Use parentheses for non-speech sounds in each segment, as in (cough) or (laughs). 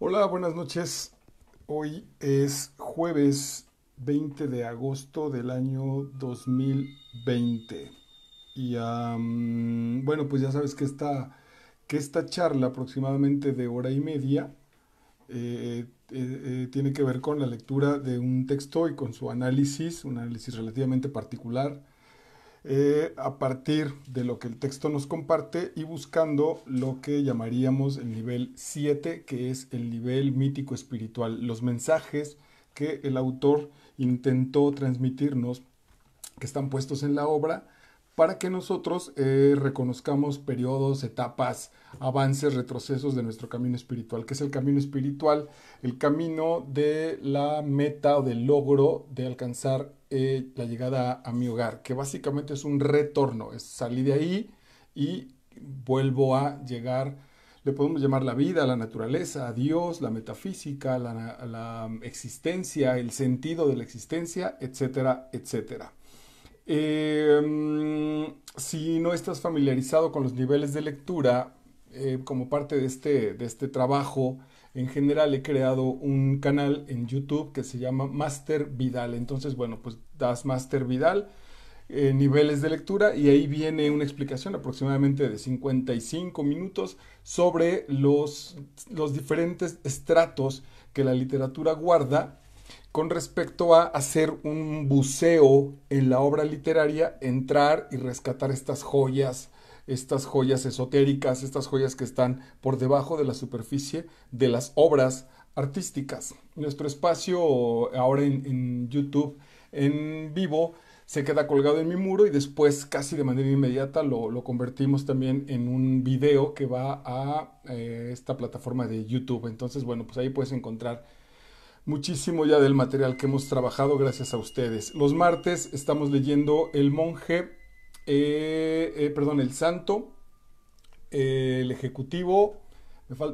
Hola, buenas noches. Hoy es jueves 20 de agosto del año 2020. Y bueno, pues ya sabes que esta, que esta charla aproximadamente de hora y media eh, eh, eh, tiene que ver con la lectura de un texto y con su análisis, un análisis relativamente particular eh, a partir de lo que el texto nos comparte y buscando lo que llamaríamos el nivel 7, que es el nivel mítico espiritual, los mensajes que el autor intentó transmitirnos, que están puestos en la obra, para que nosotros eh, reconozcamos periodos, etapas, avances, retrocesos de nuestro camino espiritual, que es el camino espiritual, el camino de la meta o del logro de alcanzar eh, la llegada a, mi hogar, que básicamente es un retorno, es salir de ahí y vuelvo a llegar, le podemos llamar la vida, la naturaleza, a Dios, la metafísica, la, mm, existencia, el sentido de la existencia, etcétera, etcétera. Eh, mm, si no estás familiarizado con los niveles de lectura, eh, como parte de este, de este trabajo, en general he creado un canal en YouTube que se llama Master Vidal. Entonces, bueno, pues Das Master Vidal, eh, niveles de lectura, y ahí viene una explicación aproximadamente de 55 minutos sobre los, los diferentes estratos que la literatura guarda con respecto a hacer un buceo en la obra literaria, entrar y rescatar estas joyas estas joyas esotéricas, estas joyas que están por debajo de la superficie de las obras artísticas. Nuestro espacio ahora en YouTube en vivo se queda colgado en mi muro y después casi de manera inmediata lo, convertimos también en un video que va a eh, esta plataforma de YouTube. Entonces, bueno, pues ahí puedes encontrar muchísimo ya del material que hemos trabajado gracias a ustedes. Los martes estamos leyendo El monje, eh, eh, perdón, El santo, El ejecutivo,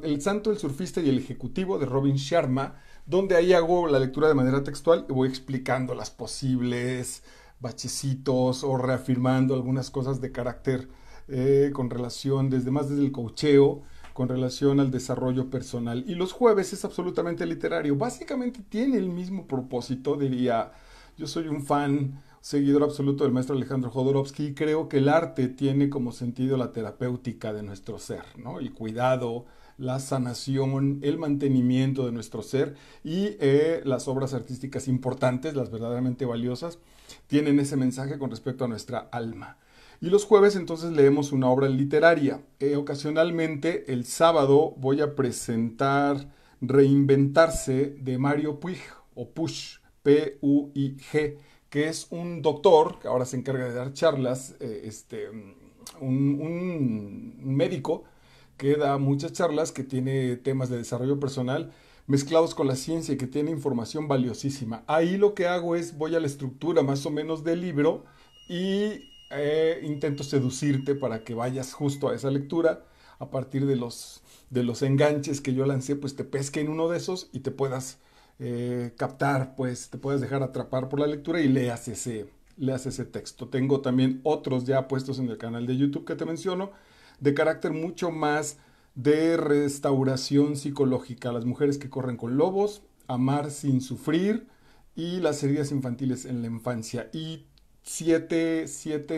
El santo, El surfista y El ejecutivo de Robin Sharma donde ahí hago la lectura de manera textual y voy explicando las posibles bachecitos o reafirmando algunas cosas de carácter eh, con relación, desde más desde el cocheo, con relación al desarrollo personal. Y los jueves es absolutamente literario. Básicamente tiene el mismo propósito, diría. Yo soy un fan, seguidor absoluto del maestro Alejandro Jodorowsky y creo que el arte tiene como sentido la terapéutica de nuestro ser, ¿no? El cuidado, la sanación, el mantenimiento de nuestro ser y eh, las obras artísticas importantes, las verdaderamente valiosas, tienen ese mensaje con respecto a nuestra alma. Y los jueves entonces leemos una obra literaria. Eh, ocasionalmente el sábado voy a presentar Reinventarse de Mario Puig o Push, P-U-I-G, que es un doctor que ahora se encarga de dar charlas, eh, este, mm, un médico que da muchas charlas, que tiene temas de desarrollo personal mezclados con la ciencia y que tiene información valiosísima. Ahí lo que hago es voy a la estructura más o menos del libro y eh, intento seducirte para que vayas justo a esa lectura a partir de los, de los enganches que yo lancé, pues te pesque en uno de esos y te puedas eh, captar, pues te puedas dejar atrapar por la lectura y leas ese, leas ese texto. Tengo también otros ya puestos en el canal de YouTube que te menciono de carácter mucho más de restauración psicológica. Las mujeres que corren con lobos, amar sin sufrir y las heridas infantiles en la infancia. Y siete,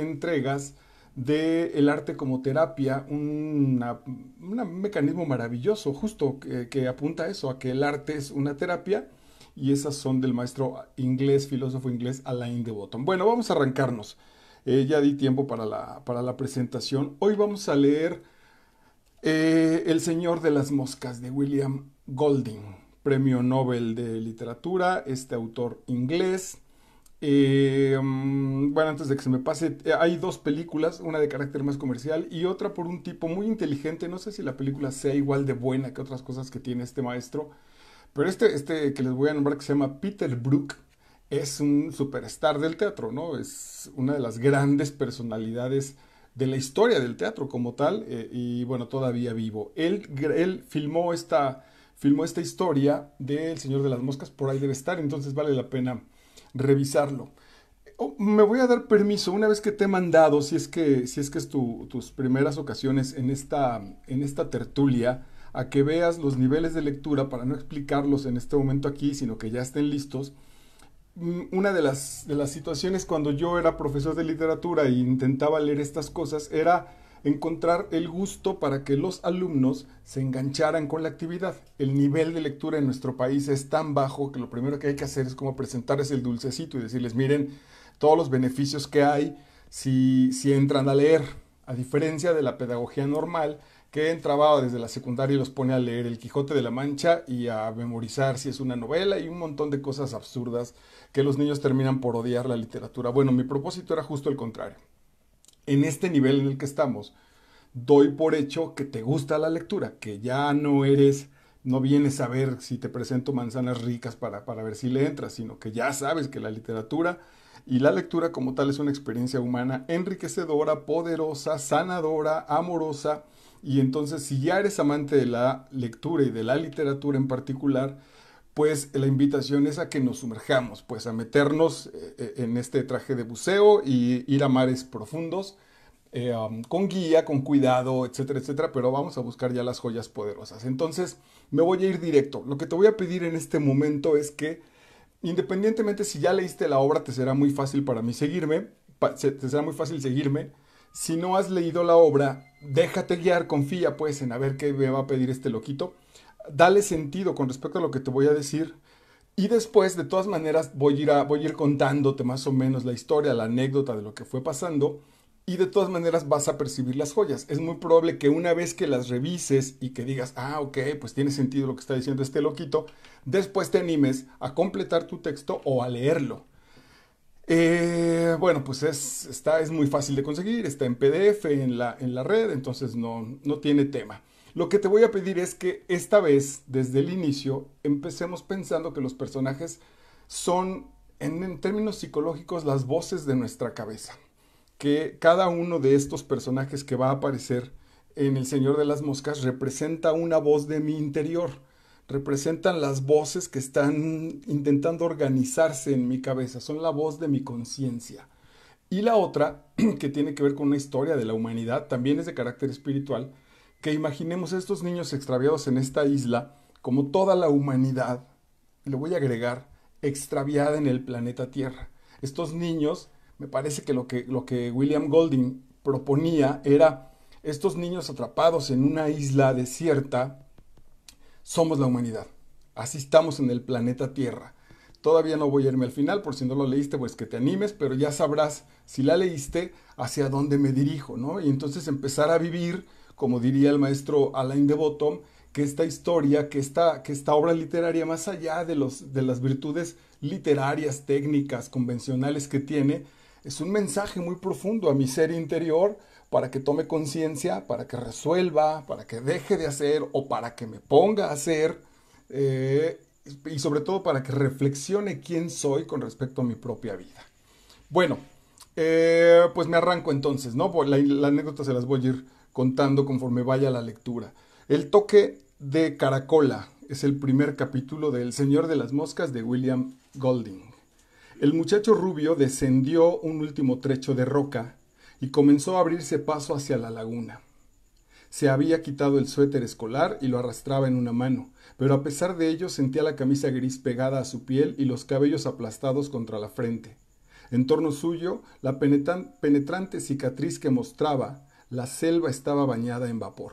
entregas de El arte como terapia, un mecanismo maravilloso justo que, apunta a eso, a que el arte es una terapia y esas son del maestro inglés, filósofo inglés Alain de Botton. Bueno, vamos a arrancarnos. Eh, ya di tiempo para la, presentación. Hoy vamos a leer eh, El Señor de las Moscas de William Golding, Premio Nobel de Literatura, este autor inglés. Eh, mm, bueno, antes de que se me pase, hay dos películas, una de carácter más comercial y otra por un tipo muy inteligente. No sé si la película sea igual de buena que otras cosas que tiene este maestro, pero este, este que les voy a nombrar que se llama Peter Brook es un superstar del teatro, ¿no? Es una de las grandes personalidades de la historia del teatro como tal, eh, y bueno, todavía vivo. Él, filmó, esta, filmó esta historia del Señor de las Moscas, por ahí debe estar, entonces vale la pena revisarlo. Oh, me voy a dar permiso, una vez que te he mandado, si es que, si es, que es tus primeras ocasiones en esta, en esta tertulia, a que veas los niveles de lectura para no explicarlos en este momento aquí, sino que ya estén listos Mm, una de las, situaciones cuando yo era profesor de literatura e intentaba leer estas cosas era encontrar el gusto para que los alumnos se engancharan con la actividad. El nivel de lectura en nuestro país es tan bajo que lo primero que hay que hacer es como presentarles el dulcecito y decirles, miren, todos los beneficios que hay si, si entran a leer. A diferencia de la pedagogía normal, que entraba desde la secundaria y los pone a leer El Quijote de la Mancha y a memorizar si es una novela y un montón de cosas absurdas que los niños terminan por odiar la literatura. Bueno, mi propósito era justo el contrario. En este nivel en el que estamos, doy por hecho que te gusta la lectura, que ya no eres, no vienes a ver si te presento manzanas ricas para, para ver si le entras, sino que ya sabes que la literatura y la lectura como tal es una experiencia humana enriquecedora, poderosa, sanadora, amorosa, y entonces, si ya eres amante de la lectura y de la literatura en particular, pues la invitación es a que nos sumerjamos, pues a meternos eh, eh, en este traje de buceo y ir a mares profundos. Eh, um, con guía, con cuidado, etcétera, etcétera, pero vamos a buscar ya las joyas poderosas. Entonces, me voy a ir directo. Lo que te voy a pedir en este momento es que, independientemente si ya leíste la obra, te será muy fácil para mí seguirme, te será muy fácil seguirme, si no has leído la obra, déjate guiar, confía pues en a ver qué me va a pedir este loquito. Dale sentido con respecto a lo que te voy a decir. Y después, de todas maneras, voy a, ir voy a ir contándote más o menos la historia, la anécdota de lo que fue pasando. Y de todas maneras vas a percibir las joyas. Es muy probable que una vez que las revises y que digas, ah, ok, pues tiene sentido lo que está diciendo este loquito, después te animes a completar tu texto o a leerlo. Eh, bueno, pues es, está, es muy fácil de conseguir, está en PDF, en la, en la red, entonces no, no tiene tema. Lo que te voy a pedir es que esta vez, desde el inicio, empecemos pensando que los personajes son, en, en términos psicológicos, las voces de nuestra cabeza. Que cada uno de estos personajes que va a aparecer en El Señor de las Moscas representa una voz de mi interior representan las voces que están intentando organizarse en mi cabeza, son la voz de mi conciencia. Y la otra, (clears throat) que tiene que ver con una historia de la humanidad, también es de carácter espiritual, que imaginemos a estos niños extraviados en esta isla, como toda la humanidad, le voy a agregar, extraviada en el planeta Tierra. Estos niños, me parece que lo que, lo que William Golding proponía era estos niños atrapados en una isla desierta, somos la humanidad. Así estamos en el planeta Tierra. Todavía no voy a irme al final, por si no lo leíste, pues que te animes, pero ya sabrás, si la leíste, hacia dónde me dirijo, ¿no? Y entonces empezar a vivir, como diría el maestro Alain de Bottom, que esta historia, que esta, que esta obra literaria, más allá de, de las virtudes literarias, técnicas, convencionales que tiene, es un mensaje muy profundo a mi ser interior, para que tome conciencia, para que resuelva, para que deje de hacer o para que me ponga a hacer eh, y sobre todo para que reflexione quién soy con respecto a mi propia vida. Bueno, eh, pues me arranco entonces, ¿no? La, anécdota se las voy a ir contando conforme vaya la lectura. El toque de caracola es el primer capítulo de El Señor de las Moscas de William Golding. El muchacho rubio descendió un último trecho de roca y comenzó a abrirse paso hacia la laguna. Se había quitado el suéter escolar y lo arrastraba en una mano, pero a pesar de ello sentía la camisa gris pegada a su piel y los cabellos aplastados contra la frente. En torno suyo, la penetrante cicatriz que mostraba, la selva estaba bañada en vapor.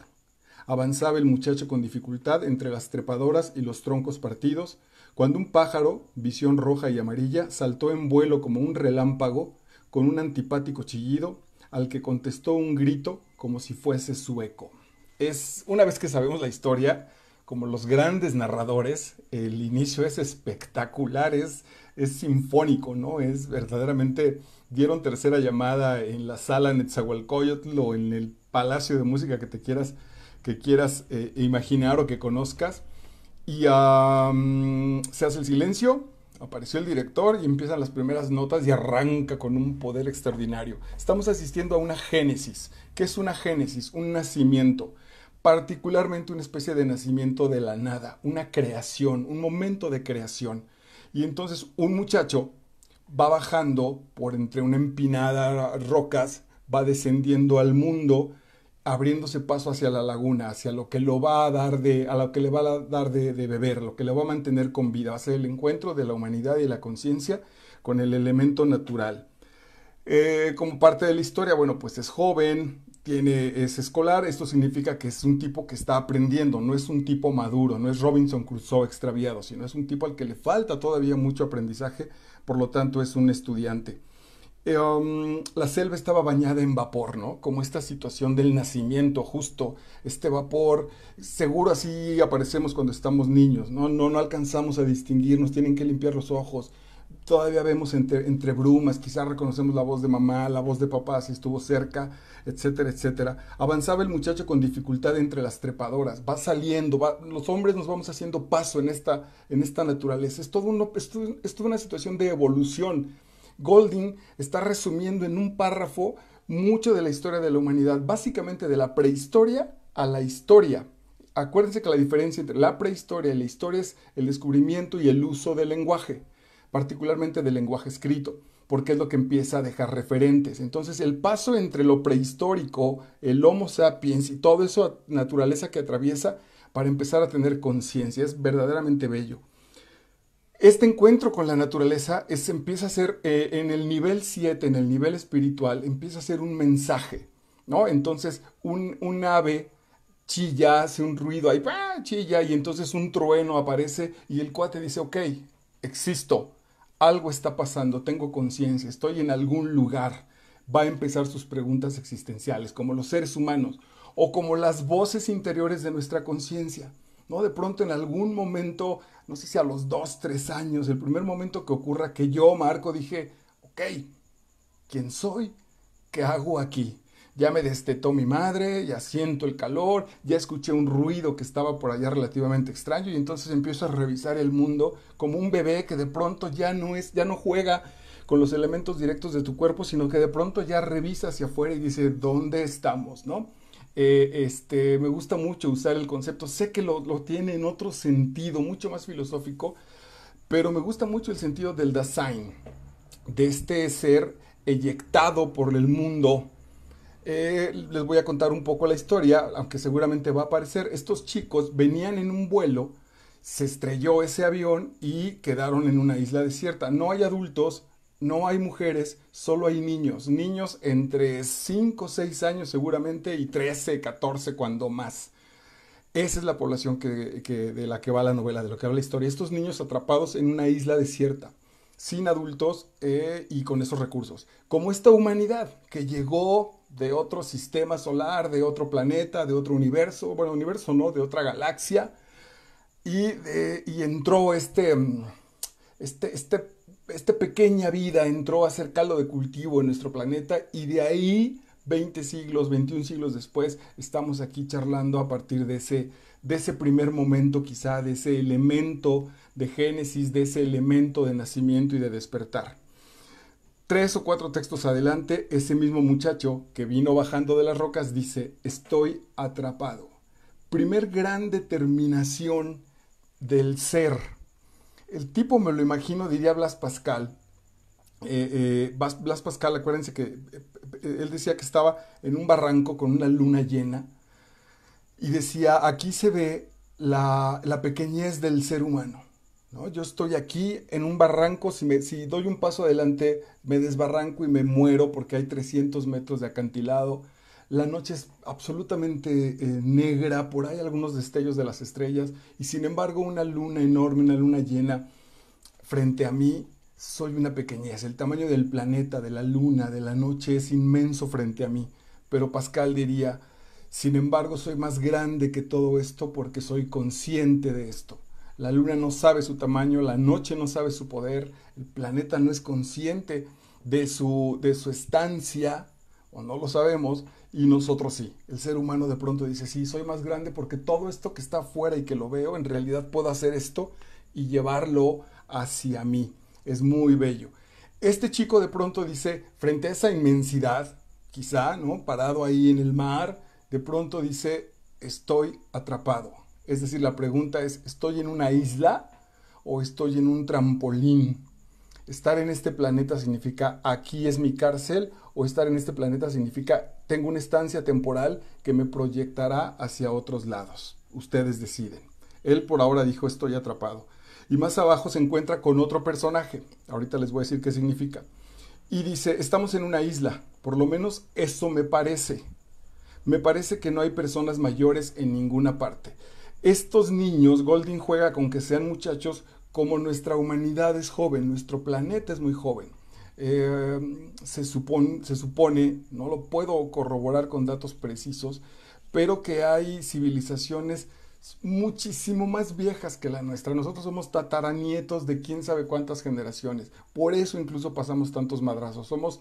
Avanzaba el muchacho con dificultad entre las trepadoras y los troncos partidos, cuando un pájaro, visión roja y amarilla, saltó en vuelo como un relámpago, con un antipático chillido, al que contestó un grito como si fuese su eco. Es, una vez que sabemos la historia, como los grandes narradores, el inicio es espectacular, es, sinfónico, ¿no? Es verdaderamente, dieron tercera llamada en la sala en o en el palacio de música que te quieras, que quieras eh, imaginar o que conozcas. Y se hace el silencio, Apareció el director y empiezan las primeras notas y arranca con un poder extraordinario. Estamos asistiendo a una génesis. ¿Qué es una génesis? Un nacimiento. Particularmente una especie de nacimiento de la nada, una creación, un momento de creación. Y entonces un muchacho va bajando por entre una empinada rocas, va descendiendo al mundo abriéndose paso hacia la laguna, hacia lo que lo va a dar de, a lo que le va a dar de, beber, lo que le va a mantener con vida, va a ser el encuentro de la humanidad y la conciencia con el elemento natural. Eh, como parte de la historia, bueno, pues es joven, tiene, es escolar, esto significa que es un tipo que está aprendiendo, no es un tipo maduro, no es Robinson Crusoe extraviado, sino es un tipo al que le falta todavía mucho aprendizaje, por lo tanto es un estudiante. Eh, um, la selva estaba bañada en vapor, ¿no? Como esta situación del nacimiento justo, este vapor, seguro así aparecemos cuando estamos niños, ¿no? No, no alcanzamos a distinguirnos tienen que limpiar los ojos, todavía vemos entre, brumas, quizás reconocemos la voz de mamá, la voz de papá si estuvo cerca, etcétera, etcétera. Avanzaba el muchacho con dificultad entre las trepadoras, va saliendo, los hombres nos vamos haciendo paso en esta, en esta naturaleza. Es, todo uno, es, es toda una situación de evolución Golding está resumiendo en un párrafo mucho de la historia de la humanidad, básicamente de la prehistoria a la historia. Acuérdense que la diferencia entre la prehistoria y la historia es el descubrimiento y el uso del lenguaje, particularmente del lenguaje escrito, porque es lo que empieza a dejar referentes. Entonces el paso entre lo prehistórico, el Homo sapiens y toda esa naturaleza que atraviesa para empezar a tener conciencia es verdaderamente bello. Este encuentro con la naturaleza es, empieza a ser, eh, en el nivel 7, en el nivel espiritual, empieza a ser un mensaje, ¿no? Entonces, un, ave chilla, hace un ruido ahí, chilla, y entonces un trueno aparece y el cuate dice, ok, existo, algo está pasando, tengo conciencia, estoy en algún lugar. Va a empezar sus preguntas existenciales, como los seres humanos, o como las voces interiores de nuestra conciencia. ¿no? De pronto en algún momento, no sé si a los dos, tres años, el primer momento que ocurra que yo, Marco, dije, ok, ¿quién soy? ¿Qué hago aquí? Ya me destetó mi madre, ya siento el calor, ya escuché un ruido que estaba por allá relativamente extraño y entonces empiezo a revisar el mundo como un bebé que de pronto ya no es, ya no juega con los elementos directos de tu cuerpo, sino que de pronto ya revisa hacia afuera y dice, ¿dónde estamos? ¿No? Eh, este, me gusta mucho usar el concepto, sé que lo, tiene en otro sentido, mucho más filosófico, pero me gusta mucho el sentido del design de este ser eyectado por el mundo. Eh, les voy a contar un poco la historia, aunque seguramente va a aparecer. Estos chicos venían en un vuelo, se estrelló ese avión y quedaron en una isla desierta. No hay adultos, no hay mujeres, solo hay niños. Niños entre 5, 6 años seguramente y 13, 14 cuando más. Esa es la población que, de la que va la novela, de lo que habla la historia. Estos niños atrapados en una isla desierta, sin adultos eh, y con esos recursos. Como esta humanidad que llegó de otro sistema solar, de otro planeta, de otro universo, bueno, universo no, de otra galaxia, y, entró este, este, este esta pequeña vida entró a ser caldo de cultivo en nuestro planeta y de ahí 20 siglos, 21 siglos después, estamos aquí charlando a partir de ese, de ese primer momento quizá, de ese elemento de Génesis, de ese elemento de nacimiento y de despertar. Tres o cuatro textos adelante, ese mismo muchacho que vino bajando de las rocas dice, estoy atrapado. Primer gran determinación del ser el tipo, me lo imagino, diría Blas Pascal. Eh, eh, Blas Pascal, acuérdense que eh, él decía que estaba en un barranco con una luna llena y decía, aquí se ve la, pequeñez del ser humano. Yo estoy aquí en un barranco, si, me, si doy un paso adelante me desbarranco y me muero porque hay 300 metros de acantilado la noche es absolutamente eh, negra, por ahí algunos destellos de las estrellas, y sin embargo una luna enorme, una luna llena, frente a mí soy una pequeñez, el tamaño del planeta, de la luna, de la noche es inmenso frente a mí, pero Pascal diría, sin embargo soy más grande que todo esto porque soy consciente de esto. La luna no sabe su tamaño, la noche no sabe su poder, el planeta no es consciente de su, de su estancia, o no lo sabemos, y nosotros sí. El ser humano de pronto dice, sí, soy más grande porque todo esto que está afuera y que lo veo, en realidad puedo hacer esto y llevarlo hacia mí. Es muy bello. Este chico de pronto dice, frente a esa inmensidad, quizá, ¿no? Parado ahí en el mar, de pronto dice, estoy atrapado. Es decir, la pregunta es, ¿estoy en una isla o estoy en un trampolín? estar en este planeta significa aquí es mi cárcel o estar en este planeta significa tengo una estancia temporal que me proyectará hacia otros lados. Ustedes deciden. Él por ahora dijo estoy atrapado. Y más abajo se encuentra con otro personaje. Ahorita les voy a decir qué significa. Y dice, estamos en una isla. Por lo menos eso me parece. Me parece que no hay personas mayores en ninguna parte. Estos niños, Golding juega con que sean muchachos como nuestra humanidad es joven, nuestro planeta es muy joven, eh, se, supone, se supone, no lo puedo corroborar con datos precisos, pero que hay civilizaciones muchísimo más viejas que la nuestra. Nosotros somos tataranietos de quién sabe cuántas generaciones. Por eso incluso pasamos tantos madrazos. Somos,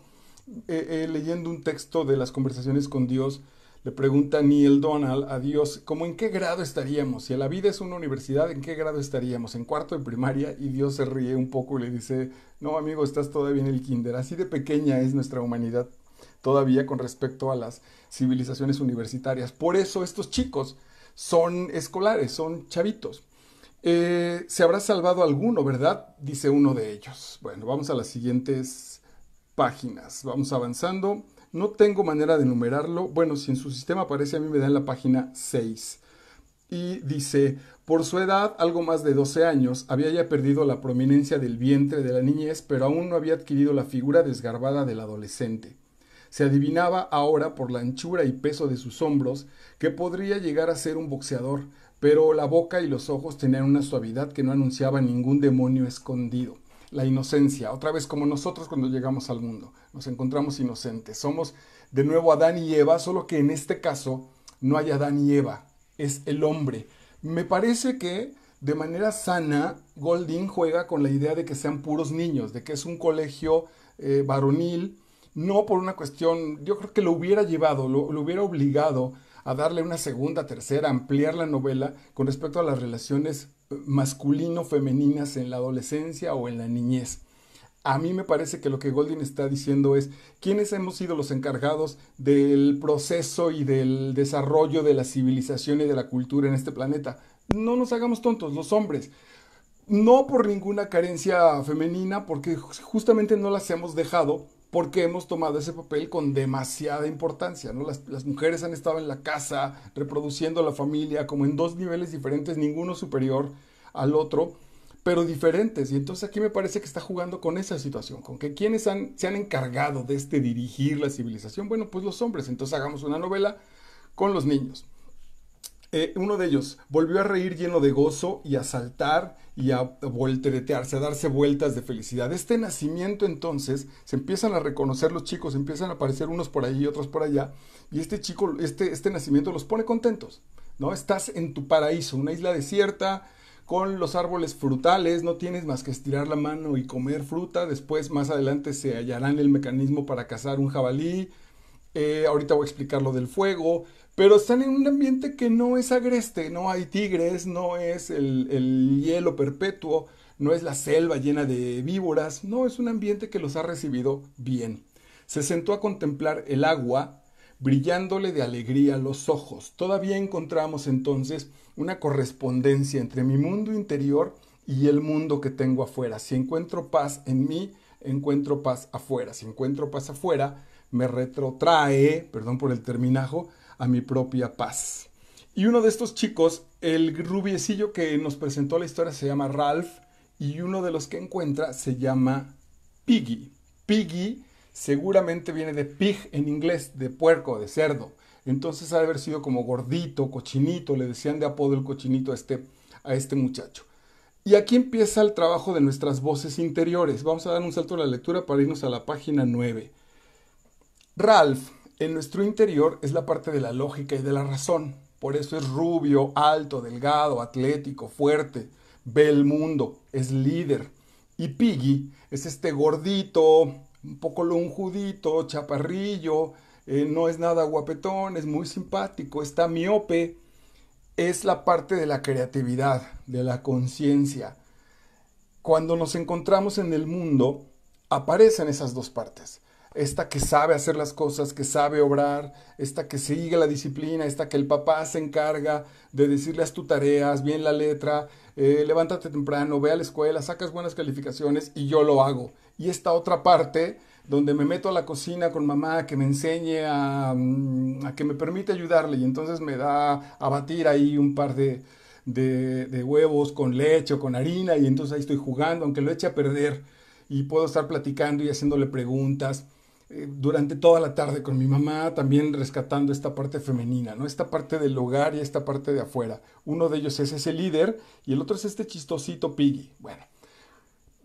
eh, eh, leyendo un texto de las conversaciones con Dios, le pregunta Neil Donald a Dios, ¿cómo en qué grado estaríamos? Si la vida es una universidad, ¿en qué grado estaríamos? En cuarto de primaria y Dios se ríe un poco y le dice, no amigo, estás todavía en el kinder, así de pequeña es nuestra humanidad todavía con respecto a las civilizaciones universitarias. Por eso estos chicos son escolares, son chavitos. Eh, se habrá salvado alguno, ¿verdad? Dice uno de ellos. Bueno, vamos a las siguientes páginas. Vamos avanzando. No tengo manera de enumerarlo. Bueno, si en su sistema aparece, a mí me da en la página 6. Y dice, por su edad, algo más de 12 años, había ya perdido la prominencia del vientre de la niñez, pero aún no había adquirido la figura desgarbada del adolescente. Se adivinaba ahora por la anchura y peso de sus hombros que podría llegar a ser un boxeador, pero la boca y los ojos tenían una suavidad que no anunciaba ningún demonio escondido la inocencia, otra vez como nosotros cuando llegamos al mundo, nos encontramos inocentes, somos de nuevo Adán y Eva, solo que en este caso no hay Adán y Eva, es el hombre. Me parece que de manera sana, Golding juega con la idea de que sean puros niños, de que es un colegio eh, varonil, no por una cuestión, yo creo que lo hubiera llevado, lo, lo hubiera obligado a darle una segunda, tercera, ampliar la novela con respecto a las relaciones masculino-femeninas en la adolescencia o en la niñez. A mí me parece que lo que Goldin está diciendo es quiénes hemos sido los encargados del proceso y del desarrollo de la civilización y de la cultura en este planeta. No nos hagamos tontos, los hombres. No por ninguna carencia femenina, porque justamente no las hemos dejado porque hemos tomado ese papel con demasiada importancia, ¿no? Las, mujeres han estado en la casa reproduciendo la familia como en dos niveles diferentes, ninguno superior al otro, pero diferentes. Y entonces aquí me parece que está jugando con esa situación, con que quienes se han encargado de este dirigir la civilización, bueno, pues los hombres, entonces hagamos una novela con los niños. Eh, uno de ellos volvió a reír lleno de gozo y a saltar y a volteretearse, a darse vueltas de felicidad. Este nacimiento entonces se empiezan a reconocer los chicos, empiezan a aparecer unos por ahí y otros por allá, y este chico, este, este nacimiento los pone contentos, ¿no? Estás en tu paraíso, una isla desierta, con los árboles frutales, no tienes más que estirar la mano y comer fruta, después más adelante se hallarán el mecanismo para cazar un jabalí, eh, ahorita voy a explicar lo del fuego, pero están en un ambiente que no es agreste, no hay tigres, no es el, hielo perpetuo, no es la selva llena de víboras, no, es un ambiente que los ha recibido bien. Se sentó a contemplar el agua, brillándole de alegría los ojos. Todavía encontramos entonces una correspondencia entre mi mundo interior y el mundo que tengo afuera. Si encuentro paz en mí, encuentro paz afuera. Si encuentro paz afuera, me retrotrae, perdón por el terminajo, a mi propia paz. Y uno de estos chicos, el rubiecillo que nos presentó la historia se llama Ralph y uno de los que encuentra se llama Piggy. Piggy seguramente viene de pig en inglés, de puerco, de cerdo. Entonces ha de haber sido como gordito, cochinito, le decían de apodo el cochinito a este, a este muchacho. Y aquí empieza el trabajo de nuestras voces interiores. Vamos a dar un salto a la lectura para irnos a la página 9. Ralph en nuestro interior es la parte de la lógica y de la razón. Por eso es rubio, alto, delgado, atlético, fuerte. Ve el mundo, es líder. Y Piggy es este gordito, un poco lonjudito, chaparrillo, eh, no es nada guapetón, es muy simpático, está miope. Es la parte de la creatividad, de la conciencia. Cuando nos encontramos en el mundo, aparecen esas dos partes esta que sabe hacer las cosas, que sabe obrar, esta que sigue la disciplina, esta que el papá se encarga de decirle haz tu tareas, bien la letra, eh, levántate temprano, ve a la escuela, sacas buenas calificaciones y yo lo hago. Y esta otra parte donde me meto a la cocina con mamá que me enseñe mm, a, que me permite ayudarle y entonces me da a batir ahí un par de, de, de huevos con leche o con harina y entonces ahí estoy jugando, aunque lo eche a perder y puedo estar platicando y haciéndole preguntas eh, durante toda la tarde con mi mamá, también rescatando esta parte femenina, ¿no? Esta parte del hogar y esta parte de afuera. Uno de ellos es ese líder y el otro es este chistosito Piggy. Bueno,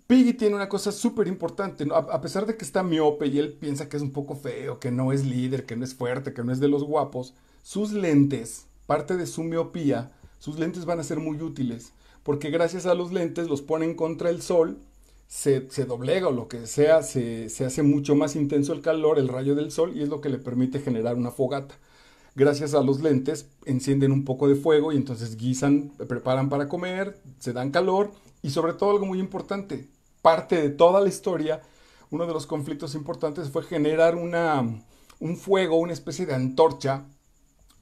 Piggy tiene una cosa súper importante, a, a, pesar de que está miope y él piensa que es un poco feo, que no es líder, que no es fuerte, que no es de los guapos, sus lentes, parte de su miopía, sus lentes van a ser muy útiles, porque gracias a los lentes los ponen contra el sol se, doblega o lo que sea, se, hace mucho más intenso el calor, el rayo del sol, y es lo que le permite generar una fogata gracias a los lentes, encienden un poco de fuego y entonces guisan, preparan para comer, se dan calor y sobre todo algo muy importante, parte de toda la historia, uno de los conflictos importantes fue generar un fuego, una especie de antorcha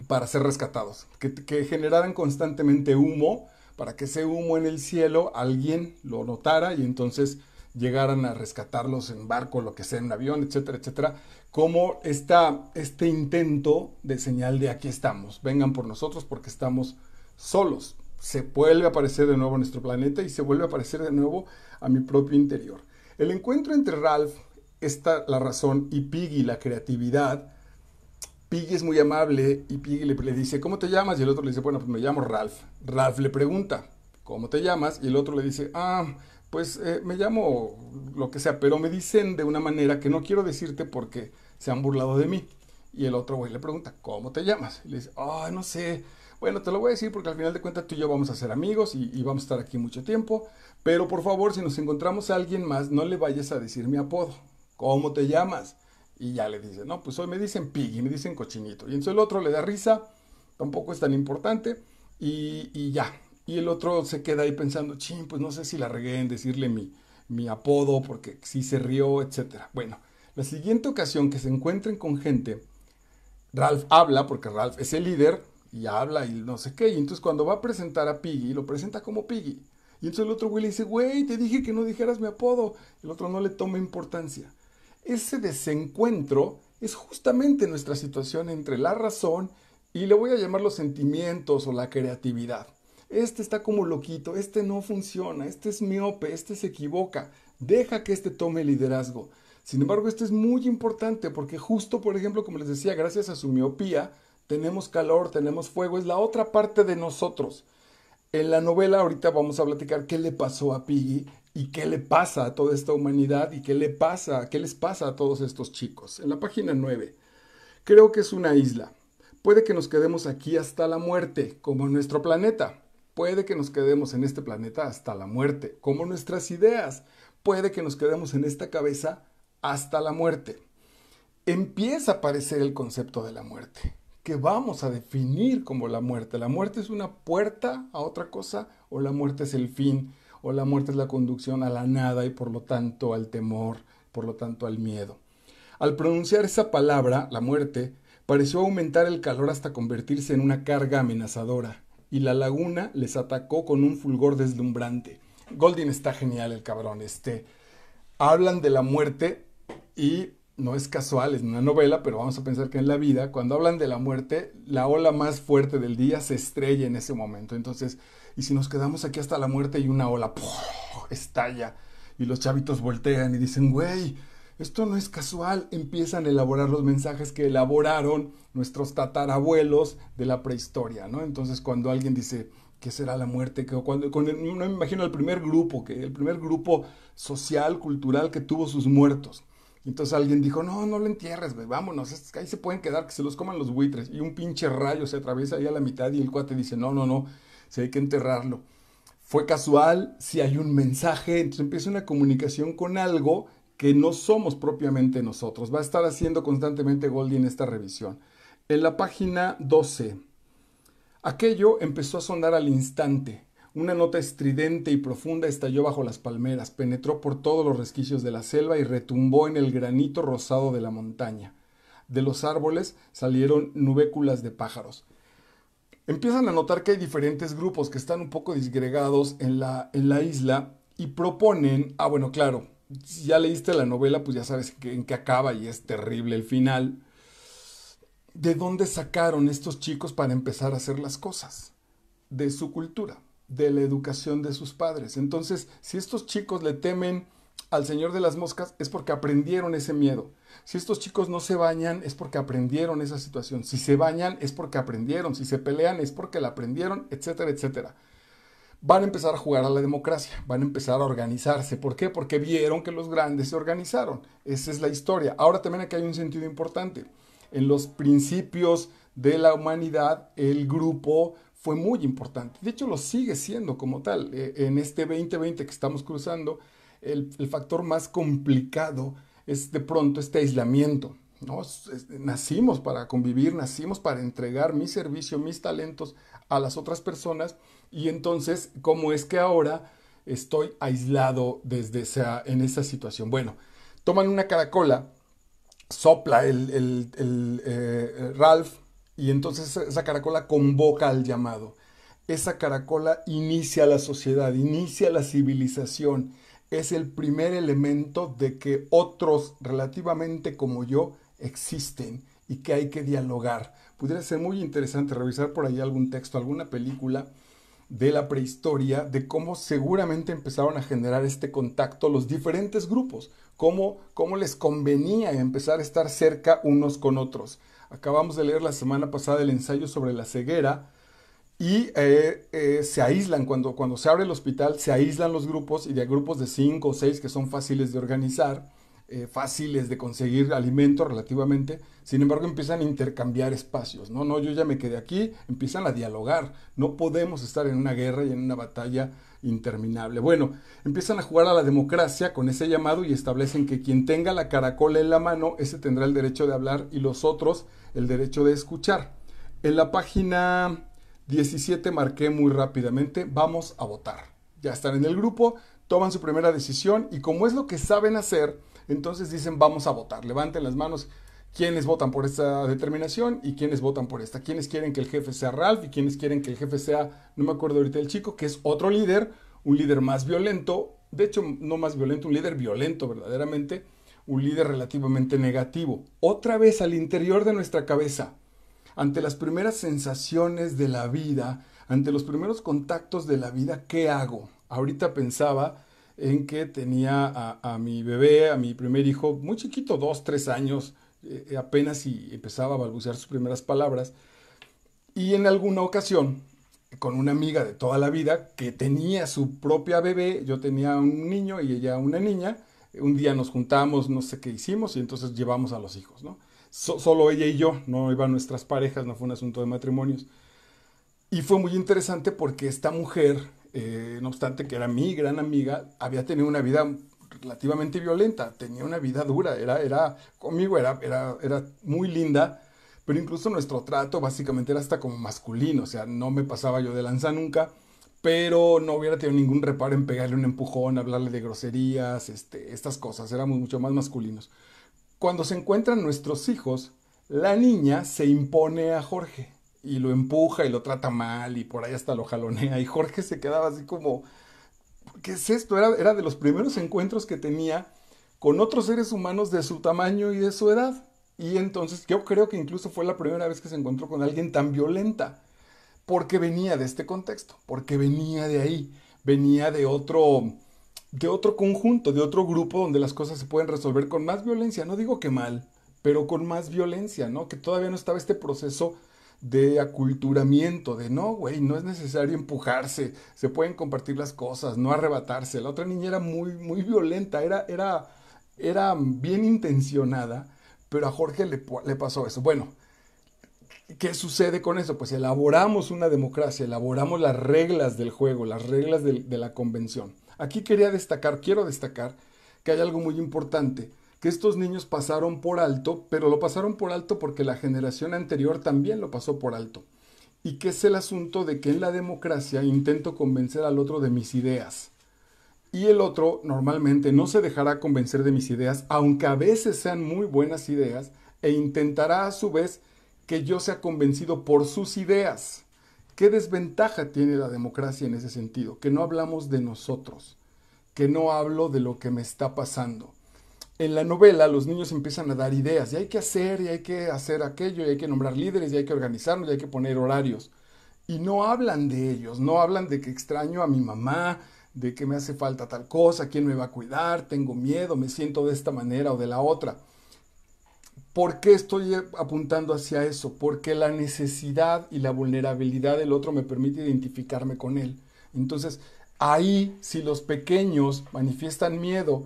para ser rescatados, que generaran constantemente humo para que ese humo en el cielo alguien lo notara y entonces llegaran a rescatarlos en barco, lo que sea, en avión, etcétera, etcétera, como está este intento de señal de aquí estamos, vengan por nosotros porque estamos solos. Se vuelve a aparecer de nuevo nuestro planeta y se vuelve a aparecer de nuevo a mi propio interior. El encuentro entre Ralph, esta, la razón, y Piggy, la creatividad, Piggy es muy amable y Piggy le, dice, ¿cómo te llamas? Y el otro le dice, bueno, pues me llamo Ralph. Ralph le pregunta, ¿cómo te llamas? Y el otro le dice, ah, pues eh, me llamo lo que sea, pero me dicen de una manera que no quiero decirte porque se han burlado de mí. Y el otro güey le pregunta, ¿cómo te llamas? Y le dice, ah, no sé. Bueno, te lo voy a decir porque al final de cuentas tú y yo vamos a ser amigos y, y vamos a estar aquí mucho tiempo. Pero por favor, si nos encontramos a alguien más, no le vayas a decir mi apodo. ¿Cómo te llamas? Y ya le dice, no, pues hoy me dicen piggy, me dicen cochinito. Y entonces el otro le da risa, tampoco es tan importante, y, ya. Y el otro se queda ahí pensando, ching, pues no sé si la regué en decirle mi, mi apodo, porque sí se rió, etc. Bueno, la siguiente ocasión que se encuentren con gente, Ralph habla, porque Ralph es el líder, y habla y no sé qué. Y entonces cuando va a presentar a Piggy, lo presenta como Piggy. Y entonces el otro güey le dice, güey, te dije que no dijeras mi apodo. El otro no le toma importancia ese desencuentro es justamente nuestra situación entre la razón y le voy a llamar los sentimientos o la creatividad. Este está como loquito, este no funciona, este es miope, este se equivoca, deja que este tome liderazgo. Sin embargo, este es muy importante porque justo, por ejemplo, como les decía, gracias a su miopía, tenemos calor, tenemos fuego, es la otra parte de nosotros. En la novela ahorita vamos a platicar qué le pasó a Piggy y qué le pasa a toda esta humanidad y qué le pasa, qué les pasa a todos estos chicos. En la página 9, creo que es una isla. Puede que nos quedemos aquí hasta la muerte, como en nuestro planeta. Puede que nos quedemos en este planeta hasta la muerte, como nuestras ideas. Puede que nos quedemos en esta cabeza hasta la muerte. Empieza a aparecer el concepto de la muerte, que vamos a definir como la muerte. La muerte es una puerta a otra cosa o la muerte es el fin o la muerte es la conducción a la nada y por lo tanto al temor, por lo tanto al miedo. Al pronunciar esa palabra, la muerte, pareció aumentar el calor hasta convertirse en una carga amenazadora, y la laguna les atacó con un fulgor deslumbrante. Goldin está genial el cabrón, este. Hablan de la muerte y no es casual, es una novela, pero vamos a pensar que en la vida, cuando hablan de la muerte, la ola más fuerte del día se estrella en ese momento. Entonces, y si nos quedamos aquí hasta la muerte y una ola estalla y los chavitos voltean y dicen, güey, esto no es casual, empiezan a elaborar los mensajes que elaboraron nuestros tatarabuelos de la prehistoria, ¿no? Entonces cuando alguien dice, ¿qué será la muerte? Que cuando, no me imagino el primer grupo, que el primer grupo social, cultural que tuvo sus muertos. Entonces alguien dijo, no, no lo entierres, güey, vámonos, que ahí se pueden quedar, que se los coman los buitres. Y un pinche rayo se atraviesa ahí a la mitad y el cuate dice, no, no, no, si hay que enterrarlo. Fue casual, si hay un mensaje, entonces empieza una comunicación con algo que no somos propiamente nosotros. Va a estar haciendo constantemente Goldie en esta revisión. En la página 12, aquello empezó a sonar al instante. Una nota estridente y profunda estalló bajo las palmeras, penetró por todos los resquicios de la selva y retumbó en el granito rosado de la montaña. De los árboles salieron nubéculas de pájaros empiezan a notar que hay diferentes grupos que están un poco disgregados en la, en la isla y proponen, ah bueno, claro, si ya leíste la novela, pues ya sabes en qué acaba y es terrible el final. ¿De dónde sacaron estos chicos para empezar a hacer las cosas? De su cultura, de la educación de sus padres. Entonces, si estos chicos le temen al Señor de las Moscas es porque aprendieron ese miedo. Si estos chicos no se bañan es porque aprendieron esa situación. Si se bañan es porque aprendieron. Si se pelean es porque la aprendieron, etcétera, etcétera. Van a empezar a jugar a la democracia, van a empezar a organizarse. ¿Por qué? Porque vieron que los grandes se organizaron. Esa es la historia. Ahora también aquí hay un sentido importante. En los principios de la humanidad, el grupo fue muy importante. De hecho, lo sigue siendo como tal. Eh, en este 2020 que estamos cruzando, el, factor más complicado es de pronto este aislamiento. Nacimos para convivir, nacimos para entregar mi servicio, mis talentos a las otras personas y entonces, ¿cómo es que ahora estoy aislado desde en esa situación? Bueno, toman una caracola, sopla el, eh, Ralph y entonces esa caracola convoca al llamado. Esa caracola inicia la sociedad, inicia la civilización es el primer elemento de que otros relativamente como yo existen y que hay que dialogar. Pudiera ser muy interesante revisar por ahí algún texto, alguna película de la prehistoria, de cómo seguramente empezaron a generar este contacto los diferentes grupos, cómo, cómo les convenía empezar a estar cerca unos con otros. Acabamos de leer la semana pasada el ensayo sobre la ceguera y eh, eh, se aíslan, cuando, cuando se abre el hospital, se aíslan los grupos y de grupos de cinco o seis que son fáciles de organizar, eh, fáciles de conseguir alimento relativamente, sin embargo empiezan a intercambiar espacios, no, no, yo ya me quedé aquí, empiezan a dialogar, no podemos estar en una guerra y en una batalla interminable. Bueno, empiezan a jugar a la democracia con ese llamado y establecen que quien tenga la caracola en la mano, ese tendrá el derecho de hablar y los otros el derecho de escuchar. En la página 17 marqué muy rápidamente, vamos a votar. Ya están en el grupo, toman su primera decisión y como es lo que saben hacer, entonces dicen vamos a votar. Levanten las manos quienes votan por esta determinación y quienes votan por esta. Quienes quieren que el jefe sea Ralph y quienes quieren que el jefe sea, no me acuerdo ahorita el chico, que es otro líder, un líder más violento, de hecho no más violento, un líder violento verdaderamente, un líder relativamente negativo. Otra vez al interior de nuestra cabeza, ante las primeras sensaciones de la vida, ante los primeros contactos de la vida, ¿qué hago? Ahorita pensaba en que tenía a, mi bebé, a mi primer hijo, muy chiquito, dos, tres años, eh, apenas y empezaba a balbucear sus primeras palabras. Y en alguna ocasión, con una amiga de toda la vida que tenía su propia bebé, yo tenía un niño y ella una niña, un día nos juntamos, no sé qué hicimos, y entonces llevamos a los hijos, ¿no? solo ella y yo, no iban nuestras parejas, no fue un asunto de matrimonios. Y fue muy interesante porque esta mujer, eh, no obstante que era mi gran amiga, había tenido una vida relativamente violenta, tenía una vida dura, era, era conmigo era, era, muy linda, pero incluso nuestro trato básicamente era hasta como masculino, o sea, no me pasaba yo de lanza nunca, pero no hubiera tenido ningún reparo en pegarle un empujón, hablarle de groserías, este, estas cosas, éramos mucho más masculinos. Cuando se encuentran nuestros hijos, la niña se impone a Jorge y lo empuja y lo trata mal y por ahí hasta lo jalonea y Jorge se quedaba así como, ¿qué es esto? Era, era de los primeros encuentros que tenía con otros seres humanos de su tamaño y de su edad. Y entonces yo creo que incluso fue la primera vez que se encontró con alguien tan violenta, porque venía de este contexto, porque venía de ahí, venía de otro, de otro conjunto, de otro grupo donde las cosas se pueden resolver con más violencia, no digo que mal, pero con más violencia, ¿no? Que todavía no estaba este proceso de aculturamiento, de no, güey, no es necesario empujarse, se pueden compartir las cosas, no arrebatarse. La otra niña era muy, muy violenta, era, era, era bien intencionada, pero a Jorge le, pasó eso. Bueno, ¿qué sucede con eso? Pues elaboramos una democracia, elaboramos las reglas del juego, las reglas de la convención. Aquí quería destacar, quiero destacar, que hay algo muy importante, que estos niños pasaron por alto, pero lo pasaron por alto porque la generación anterior también lo pasó por alto. Y que es el asunto de que en la democracia intento convencer al otro de mis ideas. Y el otro normalmente no se dejará convencer de mis ideas, aunque a veces sean muy buenas ideas, e intentará a su vez que yo sea convencido por sus ideas. ¿Qué desventaja tiene la democracia en ese sentido? Que no hablamos de nosotros, que no hablo de lo que me está pasando. En la novela los niños empiezan a dar ideas, y hay que hacer, y hay que hacer aquello, y hay que nombrar líderes, y hay que organizarnos, y hay que poner horarios. Y no hablan de ellos, no hablan de que extraño a mi mamá, de que me hace falta tal cosa, quién me va a cuidar, tengo miedo, me siento de esta manera o de la otra. ¿Por qué estoy apuntando hacia eso? Porque la necesidad y la vulnerabilidad del otro me permite identificarme con él. Entonces, ahí, si los pequeños manifiestan miedo,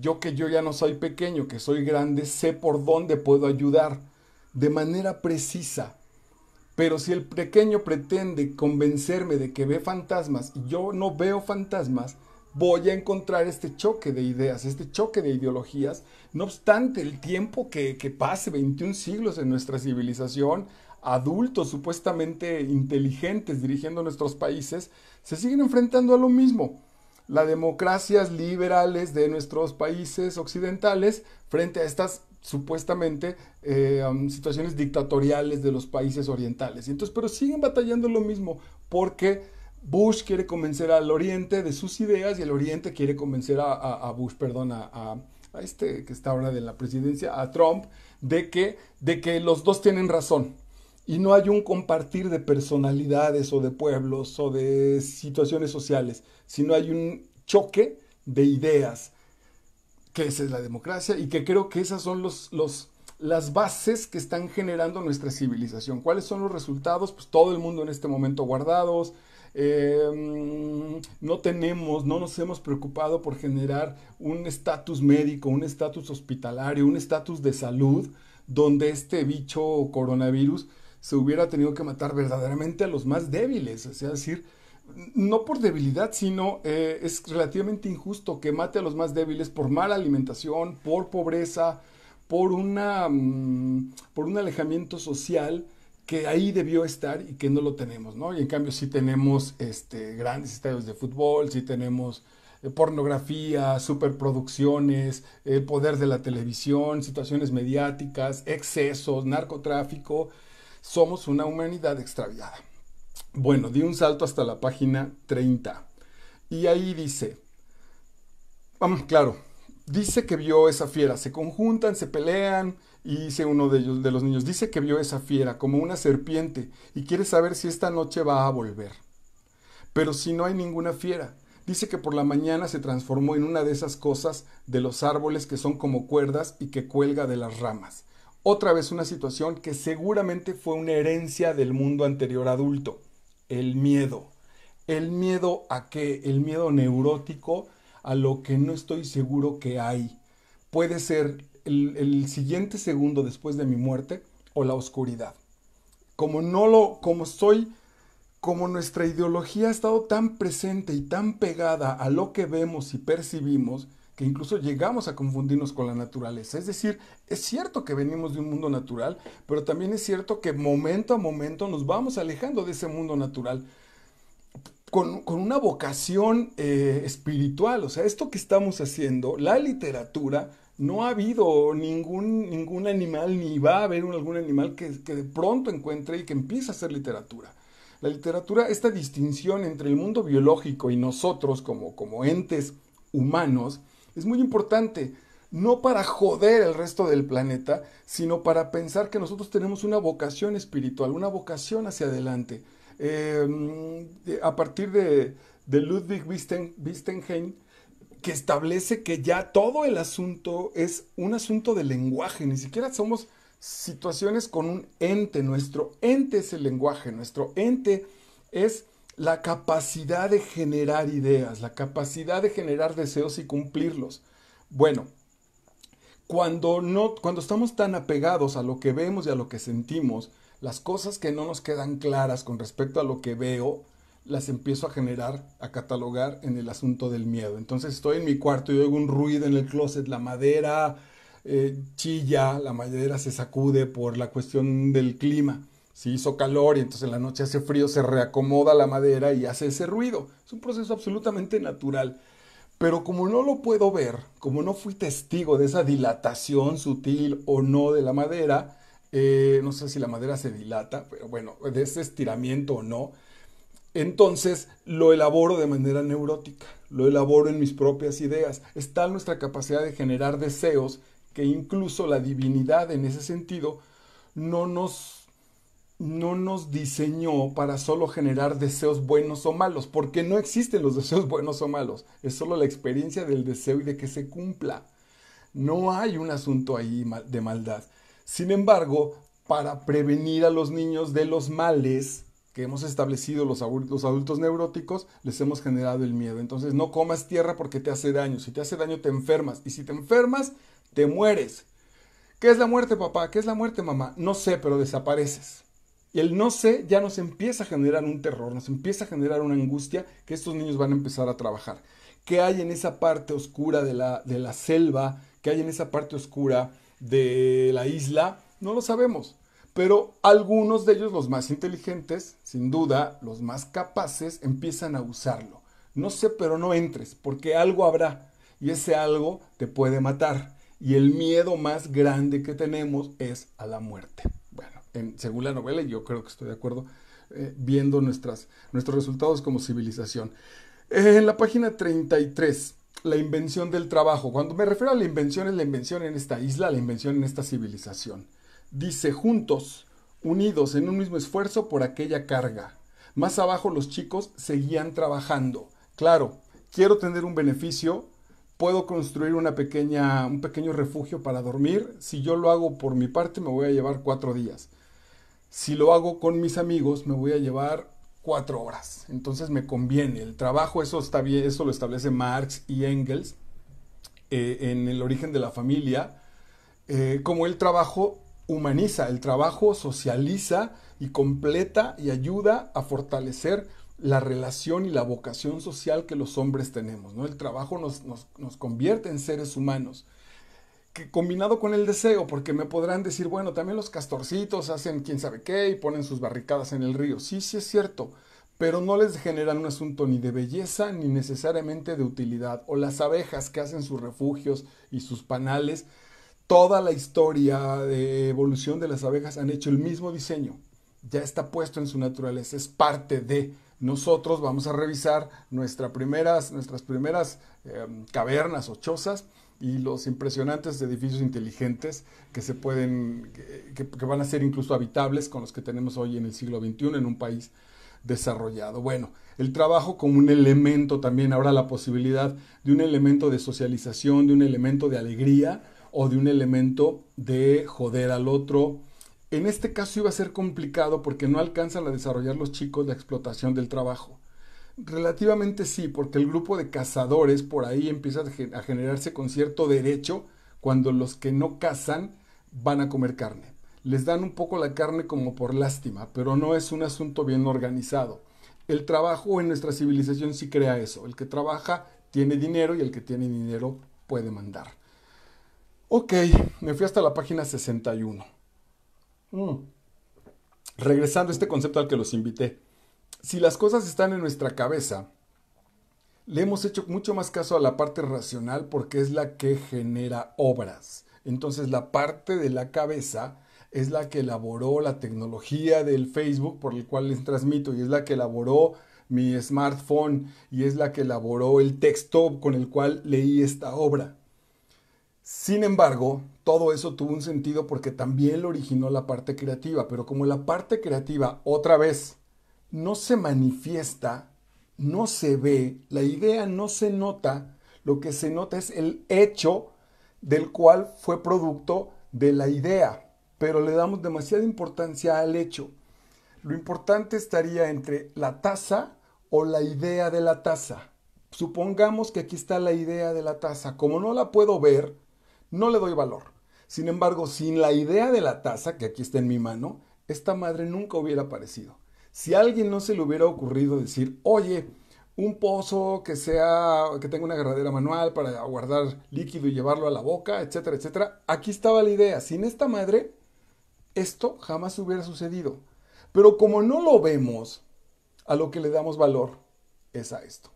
yo que yo ya no soy pequeño, que soy grande, sé por dónde puedo ayudar de manera precisa. Pero si el pequeño pretende convencerme de que ve fantasmas y yo no veo fantasmas, voy a encontrar este choque de ideas, este choque de ideologías. No obstante, el tiempo que, pase, 21 siglos en nuestra civilización, adultos supuestamente inteligentes dirigiendo nuestros países, se siguen enfrentando a lo mismo. Las democracias liberales de nuestros países occidentales frente a estas supuestamente eh, um, situaciones dictatoriales de los países orientales. Entonces, pero siguen batallando lo mismo porque Bush quiere convencer al Oriente de sus ideas y el Oriente quiere convencer a, Bush, perdón, a, este que está ahora de la presidencia, a Trump, de que, de que los dos tienen razón. Y no hay un compartir de personalidades o de pueblos o de situaciones sociales, sino hay un choque de ideas, que esa es la democracia y que creo que esas son las bases que están generando nuestra civilización. ¿Cuáles son los resultados? Pues todo el mundo en este momento guardados, Em, no tenemos, no nos hemos preocupado por generar un estatus médico, un estatus hospitalario, un estatus de salud, donde este bicho coronavirus se hubiera tenido que matar verdaderamente a los más débiles, es decir, no por debilidad, sino eh, es relativamente injusto que mate a los más débiles por mala alimentación, por pobreza, por, una, mm, por un alejamiento social que ahí debió estar y que no lo tenemos, ¿no? Y en cambio sí tenemos este, grandes estadios de fútbol, sí tenemos eh, pornografía, superproducciones, el eh, poder de la televisión, situaciones mediáticas, excesos, narcotráfico. Somos una humanidad extraviada. Bueno, di un salto hasta la página 30. Y ahí dice, vamos, claro, dice que vio esa fiera, se conjuntan, se pelean, y dice uno de ellos, de los niños, dice que vio esa fiera como una serpiente y quiere saber si esta noche va a volver. Pero si no hay ninguna fiera, dice que por la mañana se transformó en una de esas cosas de los árboles que son como cuerdas y que cuelga de las ramas. Otra vez una situación que seguramente fue una herencia del mundo anterior adulto, el miedo. El miedo a qué? El miedo neurótico a lo que no estoy seguro que hay. Puede ser el, siguiente segundo después de mi muerte o la oscuridad. Como no lo, como soy, como nuestra ideología ha estado tan presente y tan pegada a lo que vemos y percibimos, que incluso llegamos a confundirnos con la naturaleza. Es decir, es cierto que venimos de un mundo natural, pero también es cierto que momento a momento nos vamos alejando de ese mundo natural con, una vocación eh, espiritual. O sea, esto que estamos haciendo, la literatura, no ha habido ningún, ningún animal, ni va a haber algún animal que, de pronto encuentre y que empiece a hacer literatura. La literatura, esta distinción entre el mundo biológico y nosotros como, como entes humanos, es muy importante no para joder el resto del planeta, sino para pensar que nosotros tenemos una vocación espiritual, una vocación hacia adelante. Eh, mm, a partir de, Ludwig Wittgenstein, que establece que ya todo el asunto es un asunto de lenguaje, ni siquiera somos situaciones con un ente, nuestro ente es el lenguaje, nuestro ente es la capacidad de generar ideas, la capacidad de generar deseos y cumplirlos. Bueno, cuando, no, cuando estamos tan apegados a lo que vemos y a lo que sentimos, las cosas que no nos quedan claras con respecto a lo que veo, las empiezo a generar, a catalogar en el asunto del miedo. Entonces estoy en mi cuarto y oigo un ruido en el closet, la madera eh, chilla, la madera se sacude por la cuestión del clima. Si hizo calor y entonces en la noche hace frío, se reacomoda la madera y hace ese ruido. Es un proceso absolutamente natural. Pero como no lo puedo ver, como no fui testigo de esa dilatación sutil o no de la madera, eh, no sé si la madera se dilata, pero bueno, de ese estiramiento o no, entonces lo elaboro de manera neurótica, lo elaboro en mis propias ideas. Está nuestra capacidad de generar deseos que incluso la divinidad en ese sentido no nos, no nos diseñó para solo generar deseos buenos o malos, porque no existen los deseos (laughs) buenos o malos, es solo la experiencia del deseo y de que se cumpla. No hay un asunto ahí de maldad. Sin embargo, para prevenir a los niños de los males, que hemos establecido los, adultos neuróticos, les hemos generado el miedo. Entonces no comas tierra porque te hace daño. Si te hace daño te enfermas. Y si te enfermas, te mueres. ¿Qué es la muerte, papá? ¿Qué es la muerte, mamá? No sé, pero desapareces. Y el no sé ya nos empieza a generar un terror, nos empieza a generar una angustia que estos niños van a empezar a trabajar. ¿Qué hay en esa parte oscura de la, de la selva? ¿Qué hay en esa parte oscura de la isla? No lo sabemos pero algunos de ellos, los más inteligentes, sin duda, los más capaces, empiezan a usarlo. No sé, pero no entres, porque algo habrá, y ese algo te puede matar. Y el miedo más grande que tenemos es a la muerte. Bueno, según la novela, yo creo que estoy de acuerdo, eh, viendo nuestros resultados como civilización. en la página 33, la invención del trabajo. Cuando me refiero a la invención, es la invención en esta isla, la invención en esta civilización. Dice, juntos, unidos en un mismo esfuerzo por aquella carga. Más abajo los chicos seguían trabajando. Claro, quiero tener un beneficio, puedo construir una pequeña, un pequeño refugio para dormir. Si yo lo hago por mi parte, me voy a llevar cuatro días. Si lo hago con mis amigos, me voy a llevar cuatro horas. Entonces me conviene. El trabajo, eso, está bien, eso lo establece Marx y Engels eh, en el origen de la familia. Eh, como el trabajo humaniza, el trabajo socializa y completa y ayuda a fortalecer la relación y la vocación social que los hombres tenemos. ¿no? El trabajo nos, nos convierte en seres humanos. Que combinado con el deseo, porque me podrán decir, bueno, también los castorcitos hacen quién sabe qué y ponen sus barricadas en el río. Sí, sí es cierto, pero no les generan un asunto ni de belleza ni necesariamente de utilidad. O las abejas que hacen sus refugios y sus panales, toda la historia de evolución de las abejas han hecho el mismo diseño. Ya está puesto en su naturaleza, es parte de. Nosotros vamos a revisar nuestras primeras, nuestras primeras em, cavernas o chozas y los impresionantes edificios inteligentes que se pueden, que, que, van a ser incluso habitables con los que tenemos hoy en el siglo XXI en un país desarrollado. Bueno, el trabajo como un elemento también, ahora la posibilidad de un elemento de socialización, de un elemento de alegría, o de un elemento de joder al otro. En este caso iba a ser complicado porque no alcanzan a desarrollar los chicos la explotación del trabajo. Relativamente sí, porque el grupo de cazadores por ahí empieza a generarse con cierto derecho cuando los que no cazan van a comer carne. Les dan un poco la carne como por lástima, pero no es un asunto bien organizado. El trabajo en nuestra civilización sí crea eso. El que trabaja tiene dinero y el que tiene dinero puede mandar. Ok, me fui hasta la página 61. Mm. Regresando a este concepto al que los invité. Si las cosas están en nuestra cabeza, le hemos hecho mucho más caso a la parte racional porque es la que genera obras. Entonces la parte de la cabeza es la que elaboró la tecnología del Facebook por el cual les transmito y es la que elaboró mi smartphone y es la que elaboró el texto con el cual leí esta obra. Sin embargo, todo eso tuvo un sentido porque también lo originó la parte creativa, pero como la parte creativa, otra vez, no se manifiesta, no se ve, la idea no se nota, lo que se nota es el hecho del cual fue producto de la idea, pero le damos demasiada importancia al hecho. Lo importante estaría entre la taza o la idea de la taza. Supongamos que aquí está la idea de la taza. Como no la puedo ver, no le doy valor. Sin embargo, sin la idea de la taza, que aquí está en mi mano, esta madre nunca hubiera aparecido. Si a alguien no se le hubiera ocurrido decir, oye, un pozo que sea, que tenga una agarradera manual para guardar líquido y llevarlo a la boca, etcétera, etcétera, aquí estaba la idea. Sin esta madre, esto jamás hubiera sucedido. Pero como no lo vemos, a lo que le damos valor es a esto.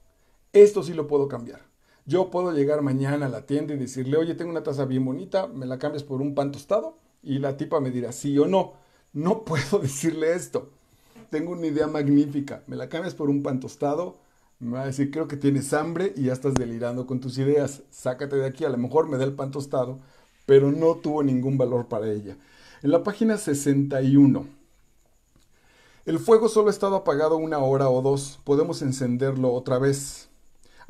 Esto sí lo puedo cambiar yo puedo llegar mañana a la tienda y decirle, oye, tengo una taza bien bonita, me la cambias por un pan tostado y la tipa me dirá sí o no. No (laughs) puedo decirle esto. Tengo una idea magnífica, me la cambias por un pan tostado, me va a decir, creo que tienes hambre y ya estás delirando con tus ideas, sácate de aquí, a lo mejor me da el pan tostado, pero no tuvo ningún valor para ella. En la página 61. El fuego solo ha estado apagado una hora o dos, podemos encenderlo otra vez.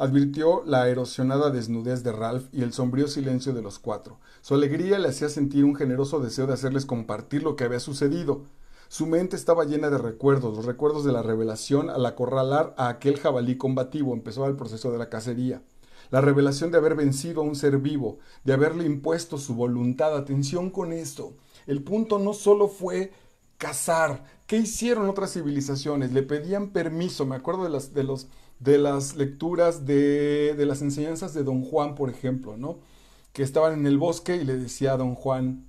Advirtió la erosionada desnudez de Ralph y el sombrío silencio de los cuatro. Su alegría le hacía sentir un generoso deseo de hacerles compartir lo que había sucedido. Su mente estaba llena de recuerdos, los recuerdos de la revelación al acorralar a aquel jabalí combativo, empezó el proceso de la cacería. La revelación de haber vencido a un ser vivo, de haberle impuesto su voluntad. Atención con esto. El punto no solo fue cazar. ¿Qué hicieron otras civilizaciones? Le pedían permiso. Me acuerdo de, las, de los de las lecturas de, de las enseñanzas de don Juan, por ejemplo, ¿no? Que estaban en el bosque y le decía a don Juan,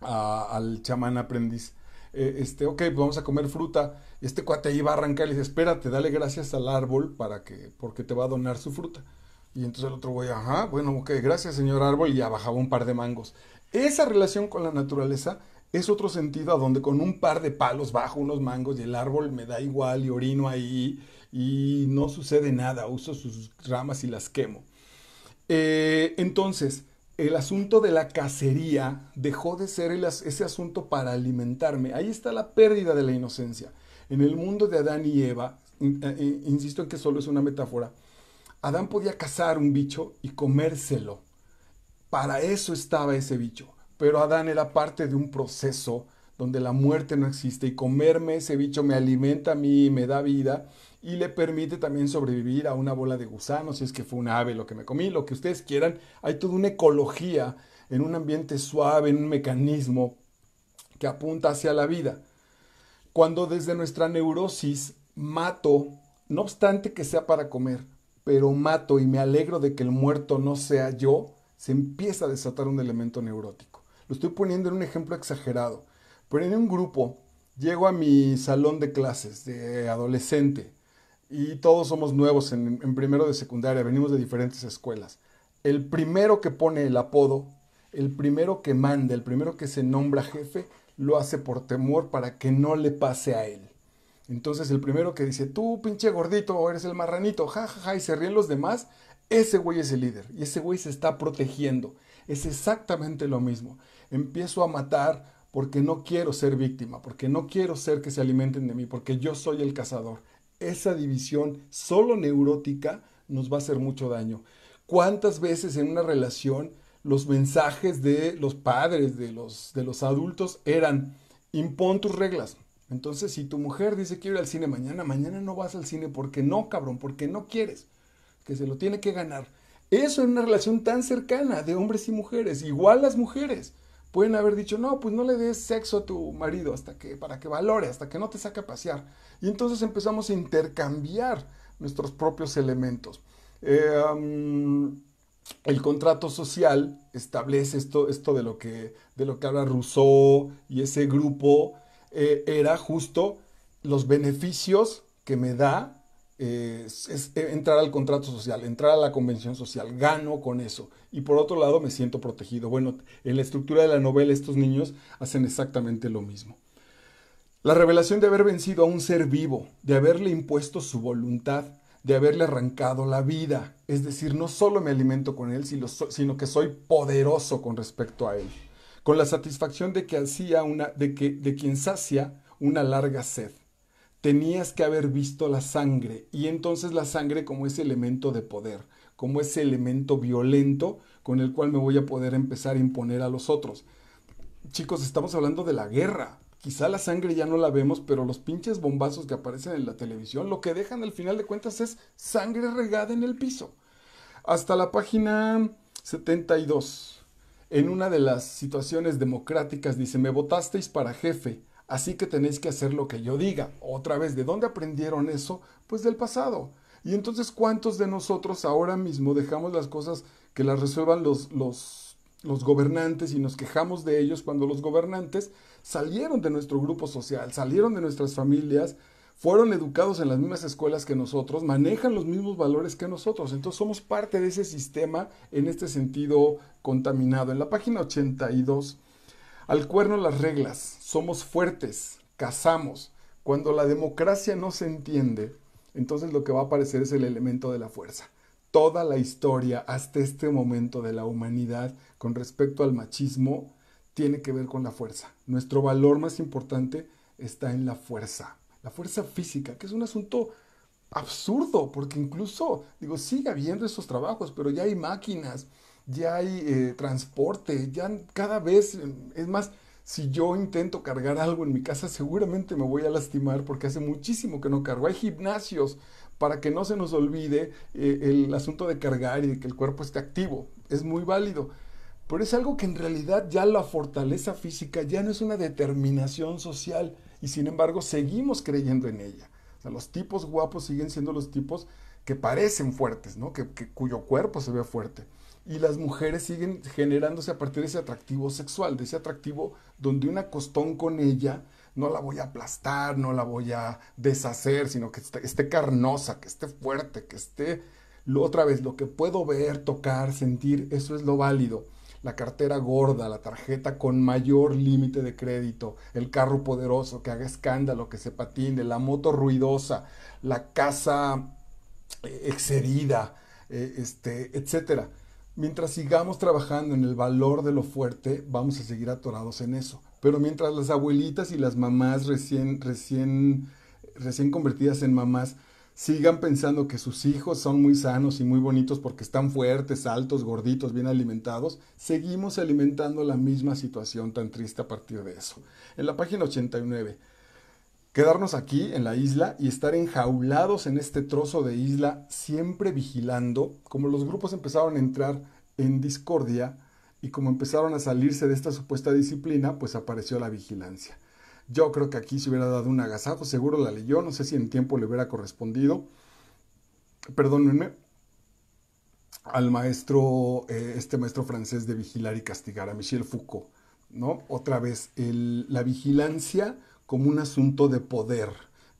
al chamán aprendiz, eh, este, ok, pues vamos a comer fruta. Este cuate iba a arrancar y le dice, espérate, dale gracias al árbol para que, porque te va a donar su fruta. Y entonces el otro voy ajá, bueno, ok, gracias señor árbol, y ya bajaba un par de mangos. Esa relación con la naturaleza es otro sentido a donde con un par de palos bajo unos mangos y el árbol me da igual y orino ahí y no sucede nada, uso sus ramas y las quemo. Eh, entonces, el asunto de la cacería dejó de ser ese asunto para alimentarme. Ahí está la pérdida de la inocencia. En el mundo de Adán y Eva, eh, eh, insisto en que solo es una metáfora, Adán podía cazar un bicho y comérselo. Para eso estaba ese bicho. Pero Adán era parte de un proceso donde la muerte no existe y comerme ese bicho me alimenta a mí, me da vida y le permite también sobrevivir a una bola de gusanos, si es que fue un ave lo que me comí, lo que ustedes quieran. Hay toda una ecología en un ambiente suave, en un mecanismo que apunta hacia la vida. Cuando desde nuestra neurosis mato, no obstante que sea para comer, pero mato y me alegro de que el muerto no sea yo, se empieza a desatar un elemento neurótico. Lo estoy poniendo en un ejemplo exagerado, pero en un grupo llego a mi salón de clases de adolescente y todos somos nuevos en, primero de secundaria, venimos de diferentes escuelas. El primero que pone el apodo, el primero que manda, el primero que se nombra jefe, lo hace por temor para que no le pase a él. Entonces el primero que dice, tú pinche gordito, eres el marranito, ja, ja, ja, y se ríen los demás, ese güey es el líder y ese güey se está protegiendo. Es exactamente lo mismo. Empiezo a matar porque no quiero ser víctima, porque no quiero ser que se alimenten de mí, porque yo soy el cazador esa división solo neurótica nos va a hacer mucho daño. ¿Cuántas veces en una relación los mensajes de los padres, de los, de los adultos, eran impon tus reglas? Entonces, si tu mujer dice quiero ir al cine mañana, mañana no vas al cine porque no, cabrón, porque no quieres, que se lo tiene que ganar. Eso en una relación tan cercana de hombres y mujeres, igual las mujeres pueden haber dicho, no, pues no le des sexo a tu marido hasta que, para que valore, hasta que no te saque a pasear. Y entonces empezamos a intercambiar nuestros propios elementos. Eh, el contrato social establece esto, esto de, lo que, de lo que habla Rousseau y ese grupo eh, era justo los beneficios que me da eh, es eh, entrar al contrato social, entrar a la convención social, gano con eso. Y por otro lado me siento protegido. Bueno, en la estructura de la novela estos niños hacen exactamente lo mismo. La revelación de haber vencido a un ser vivo, de haberle impuesto su voluntad, de haberle arrancado la vida. Es decir, no solo me alimento con él, sino que soy poderoso con respecto a él. Con la satisfacción de que hacía una, de que, de quien sacia una larga sed tenías que haber visto la sangre y entonces la sangre como ese elemento de poder, como ese elemento violento con el cual me voy a poder empezar a imponer a los otros. Chicos, estamos hablando de la guerra. Quizá la sangre ya no la vemos, pero los pinches bombazos que aparecen en la televisión, lo que dejan al final de cuentas es sangre regada en el piso. Hasta la página 72. En una de las situaciones democráticas dice, me votasteis para jefe Así que tenéis que hacer lo que yo diga. Otra vez, ¿de dónde aprendieron eso? Pues del pasado. Y entonces, ¿cuántos de nosotros ahora mismo dejamos las cosas que las resuelvan los, gobernantes y nos quejamos de ellos cuando los gobernantes salieron de nuestro grupo social, salieron de nuestras familias, fueron educados en las mismas escuelas que nosotros, manejan los mismos valores que nosotros. Entonces somos parte de ese sistema en este sentido contaminado. En la página 82, al cuerno las reglas, somos fuertes, cazamos. Cuando la democracia no se entiende, entonces lo que va a aparecer es el elemento de la fuerza. Toda la historia hasta este momento de la humanidad con respecto al machismo tiene que ver con la fuerza. Nuestro valor más importante está en la fuerza, la fuerza física, que es un asunto absurdo, porque incluso, digo, sigue habiendo esos trabajos, pero ya hay máquinas, ya hay eh, transporte, ya cada vez es más si yo intento cargar algo en mi casa, seguramente me voy a lastimar porque hace muchísimo que no cargo. Hay gimnasios para que no se nos olvide eh, el asunto de cargar y de que el cuerpo esté activo. Es muy válido. Pero es algo que en realidad ya la fortaleza física ya no es una determinación social y sin embargo seguimos creyendo en ella. los tipos guapos siguen siendo los tipos que parecen fuertes, ¿no? Que, cuyo cuerpo se ve fuerte. Y las mujeres siguen generándose a partir de ese atractivo sexual, de ese atractivo donde una costón con ella no la voy a aplastar, no la voy a deshacer, sino que esté, carnosa, que esté fuerte, que esté otra vez lo que puedo ver, tocar, sentir, eso es lo válido. La cartera gorda, la tarjeta con mayor límite de crédito, el carro poderoso que haga escándalo, que se patine, la moto ruidosa, la casa eh, excedida, eh, este, etcétera. Mientras sigamos trabajando en el valor de lo fuerte, vamos a seguir atorados en eso. Pero mientras las abuelitas y las mamás recién, recién, recién convertidas en mamás sigan pensando que sus hijos son muy sanos y muy bonitos porque están fuertes, altos, gorditos, bien alimentados, seguimos alimentando la misma situación tan triste a partir de eso. En la página 89 quedarnos aquí en la isla y estar enjaulados en este trozo de isla, siempre vigilando, como los grupos empezaron a entrar en discordia y como empezaron a salirse de esta supuesta disciplina, pues apareció la vigilancia. Yo creo que aquí se hubiera dado un agasajo, seguro la leyó, no sé si en tiempo le hubiera correspondido. Perdónenme al maestro, eh, este maestro francés de vigilar y castigar, a Michel Foucault, ¿no? Otra vez, la vigilancia como un asunto de poder,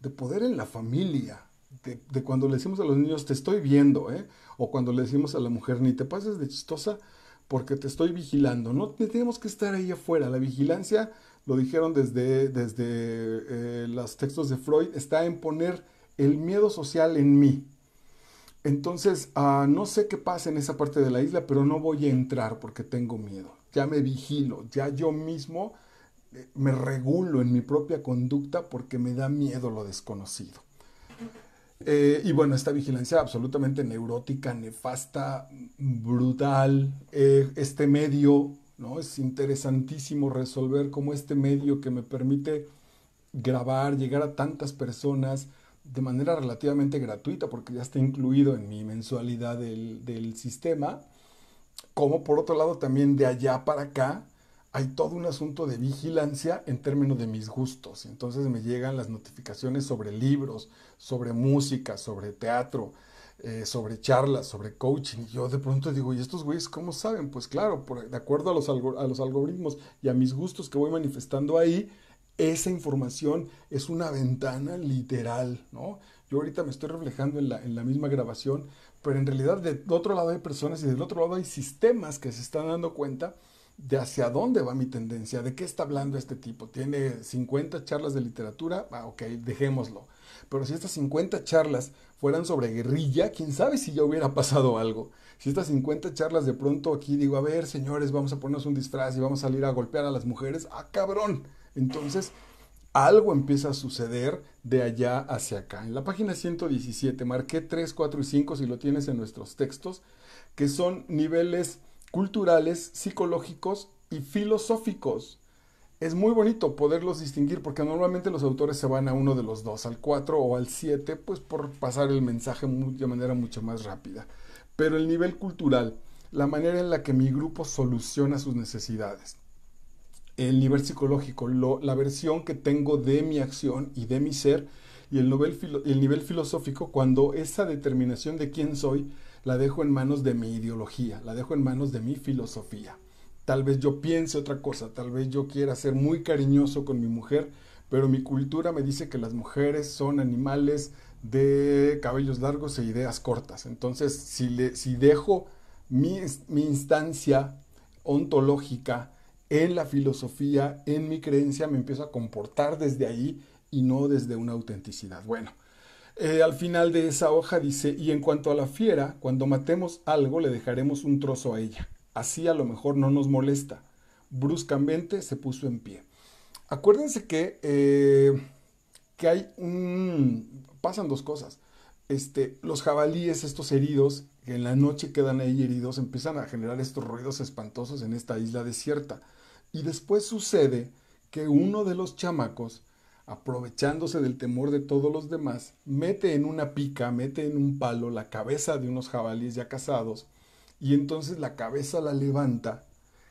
de poder en la familia, de, cuando le decimos a los niños, te estoy viendo, ¿eh? o cuando le decimos a la mujer, ni te pases de chistosa porque te estoy vigilando, no tenemos que estar ahí afuera, la vigilancia, lo dijeron desde, desde eh, los textos de Freud, está en poner el miedo social en mí. Entonces, ah, no sé qué pasa en esa parte de la isla, pero no voy a entrar porque tengo miedo. Ya me vigilo, ya yo mismo me regulo en mi propia conducta porque me da miedo lo desconocido. Eh, y bueno, esta vigilancia absolutamente neurótica, nefasta, brutal, eh, este medio, ¿no? Es interesantísimo resolver cómo este medio que me permite grabar, llegar a tantas personas de manera relativamente gratuita, porque ya está incluido en mi mensualidad del sistema, como por otro lado también de allá para acá, hay todo un asunto de vigilancia en términos de mis gustos. Entonces me llegan las notificaciones sobre libros, sobre música, sobre teatro, eh, sobre charlas, sobre coaching. Y yo de pronto digo, ¿y estos güeyes cómo saben? Pues claro, por, de acuerdo a los, algoritmos y a mis gustos que voy manifestando ahí, esa información es una ventana literal, ¿no? Yo ahorita me estoy reflejando en la, en la misma grabación, pero en realidad de otro lado hay personas y del otro lado hay sistemas que se están dando cuenta de hacia dónde va mi tendencia, de qué está hablando este tipo. Tiene 50 charlas de literatura, ah, ok, dejémoslo. Pero si estas 50 charlas fueran sobre guerrilla, quién sabe si ya hubiera pasado algo. Si estas 50 charlas de pronto aquí digo, a ver, señores, vamos a ponernos un disfraz y vamos a salir a golpear a las mujeres, ah, cabrón. Entonces, algo empieza a suceder de allá hacia acá. En la página 117 marqué 3, 4 y 5, si lo tienes en nuestros textos, que son niveles culturales, psicológicos y filosóficos. Es muy bonito poderlos distinguir porque normalmente los autores se van a uno de los dos, al cuatro o al siete, pues por pasar el mensaje de manera mucho más rápida. Pero el nivel cultural, la manera en la que mi grupo soluciona sus necesidades, el nivel psicológico, la versión que tengo de mi acción y de mi ser, y el nivel filosófico cuando esa determinación de quién soy la dejo en manos de mi ideología, la dejo en manos de mi filosofía. Tal vez yo piense otra cosa, tal vez yo quiera ser muy cariñoso con mi mujer, pero mi cultura me dice que las mujeres son animales de cabellos largos e ideas cortas. Entonces, si, le, si dejo mi, mi instancia ontológica en la filosofía, en mi creencia, me empiezo a comportar desde ahí y no desde una autenticidad. Bueno, eh, al final de esa hoja dice, y en cuanto a la fiera, cuando matemos algo le dejaremos un trozo a ella. Así a lo mejor no nos molesta. Bruscamente se puso en pie. Acuérdense que, eh, que hay un... pasan dos cosas. Este, los jabalíes, estos heridos, que en la noche quedan ahí heridos, empiezan a generar estos ruidos espantosos en esta isla desierta. Y después sucede que uno de los chamacos aprovechándose del temor de todos los demás, mete en una pica, mete en un palo la cabeza de unos jabalíes ya casados, y entonces la cabeza la levanta,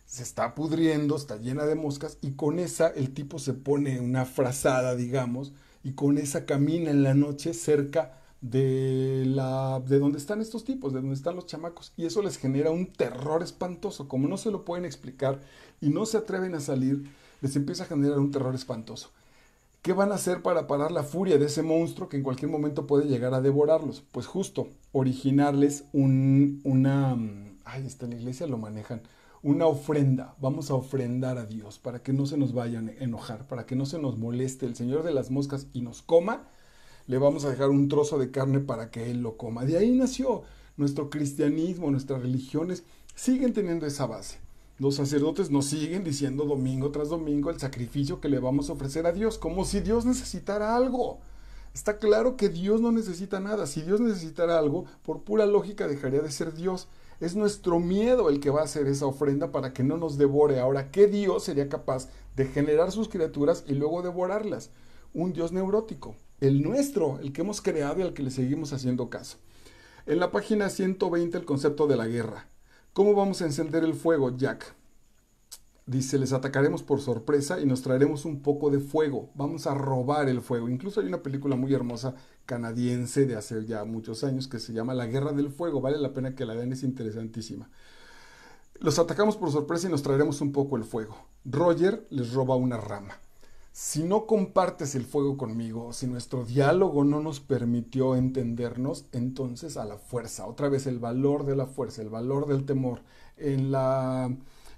se está pudriendo, está llena de moscas, y con esa el tipo se pone una frazada, digamos, y con esa camina en la noche cerca de la de donde están estos tipos, de donde están los chamacos y eso les genera un terror espantoso, como no se lo pueden explicar y no se atreven a salir, les empieza a generar un terror espantoso. ¿Qué van a hacer para parar la furia de ese monstruo que en cualquier momento puede llegar a devorarlos? Pues justo, originarles un, una... Mm, ay, está la iglesia, lo manejan una ofrenda. Vamos a ofrendar a Dios para que no se nos vayan a enojar, para que no se nos moleste el Señor de las moscas y nos coma. Le vamos a dejar un trozo de carne para que Él lo coma. De ahí nació nuestro cristianismo, nuestras religiones. Siguen teniendo esa base. Los sacerdotes nos siguen diciendo domingo tras domingo el sacrificio que le vamos a ofrecer a Dios, como si Dios necesitara algo. Está claro que Dios no necesita nada. Si Dios necesitara algo, por pura lógica dejaría de ser Dios. Es nuestro miedo el que va a hacer esa ofrenda para que no nos devore. Ahora, ¿qué Dios sería capaz de generar sus criaturas y luego devorarlas? Un Dios neurótico, el nuestro, el que hemos creado y al que le seguimos haciendo caso. En la página 120 el concepto de la guerra. ¿Cómo vamos a encender el fuego, Jack? Dice, les atacaremos por sorpresa y nos traeremos un poco de fuego. Vamos a robar el fuego. Incluso hay una película muy hermosa canadiense de hace ya muchos años que se llama La Guerra del Fuego. Vale la pena que la vean, es interesantísima. Los atacamos por sorpresa y nos traeremos un poco el fuego. Roger les roba una rama. Si no compartes el fuego conmigo, si nuestro diálogo no nos permitió entendernos, entonces a la fuerza, otra vez el valor de la fuerza, el valor del temor. En,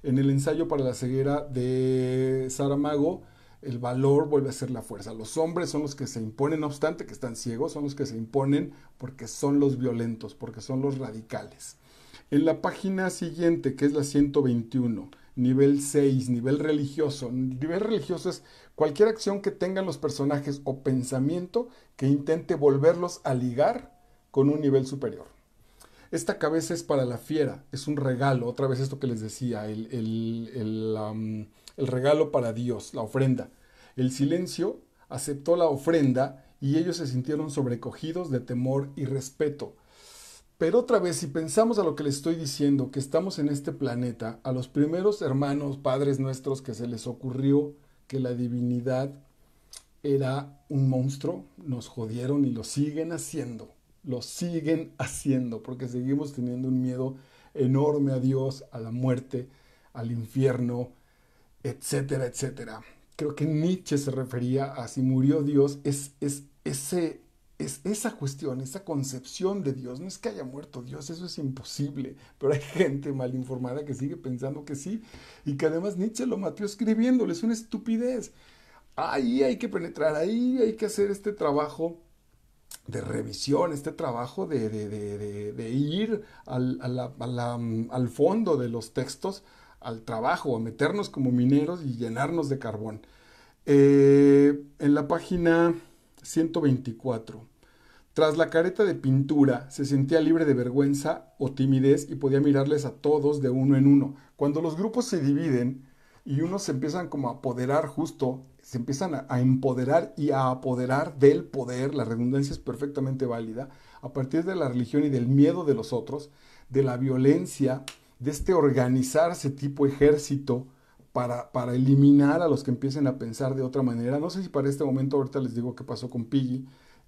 el ensayo para la ceguera de Saramago, el valor vuelve a ser la fuerza. Los hombres son los que se imponen, no obstante que están ciegos, son los que se imponen porque son los violentos, porque son los radicales. En la página siguiente, que es la 121, nivel 6, nivel religioso. Nivel religioso es Cualquier acción que tengan los personajes o pensamiento que intente volverlos a ligar con un nivel superior. Esta cabeza es para la fiera, es un regalo, otra vez esto que les decía, el, el, regalo para Dios, la ofrenda. El silencio aceptó la ofrenda y ellos se sintieron sobrecogidos de temor y respeto. Pero otra vez, si pensamos a lo que les estoy diciendo, que estamos en este planeta, a los primeros hermanos, padres nuestros que se les ocurrió que la divinidad era un monstruo, nos jodieron y lo siguen haciendo, lo siguen haciendo, porque seguimos teniendo un miedo enorme a Dios, a la muerte, al infierno, etcétera, etcétera. Creo que Nietzsche se refería a si murió Dios, es, es ese es esa cuestión, esa concepción de Dios. No es que haya muerto Dios, eso es imposible. Pero hay gente mal informada que sigue pensando que sí y que además Nietzsche lo mató escribiéndole. Es una estupidez. Ahí hay que penetrar, ahí hay que hacer este trabajo de revisión, este trabajo de, ir al, mm, al fondo de los textos, al trabajo, a meternos como mineros y llenarnos de carbón. Eh, en la página 124. Tras la careta de pintura, se sentía libre de vergüenza o timidez y podía mirarles a todos de uno en uno. Cuando los grupos se dividen y unos se empiezan como a apoderar justo, se empiezan a, a empoderar y a apoderar del poder, la redundancia es perfectamente válida, a partir de la religión y del miedo de los otros, de la violencia, de este organizarse tipo ejército, para, eliminar a los que empiecen a pensar de otra manera. No sé si para este momento, ahorita les digo qué pasó con Piggy.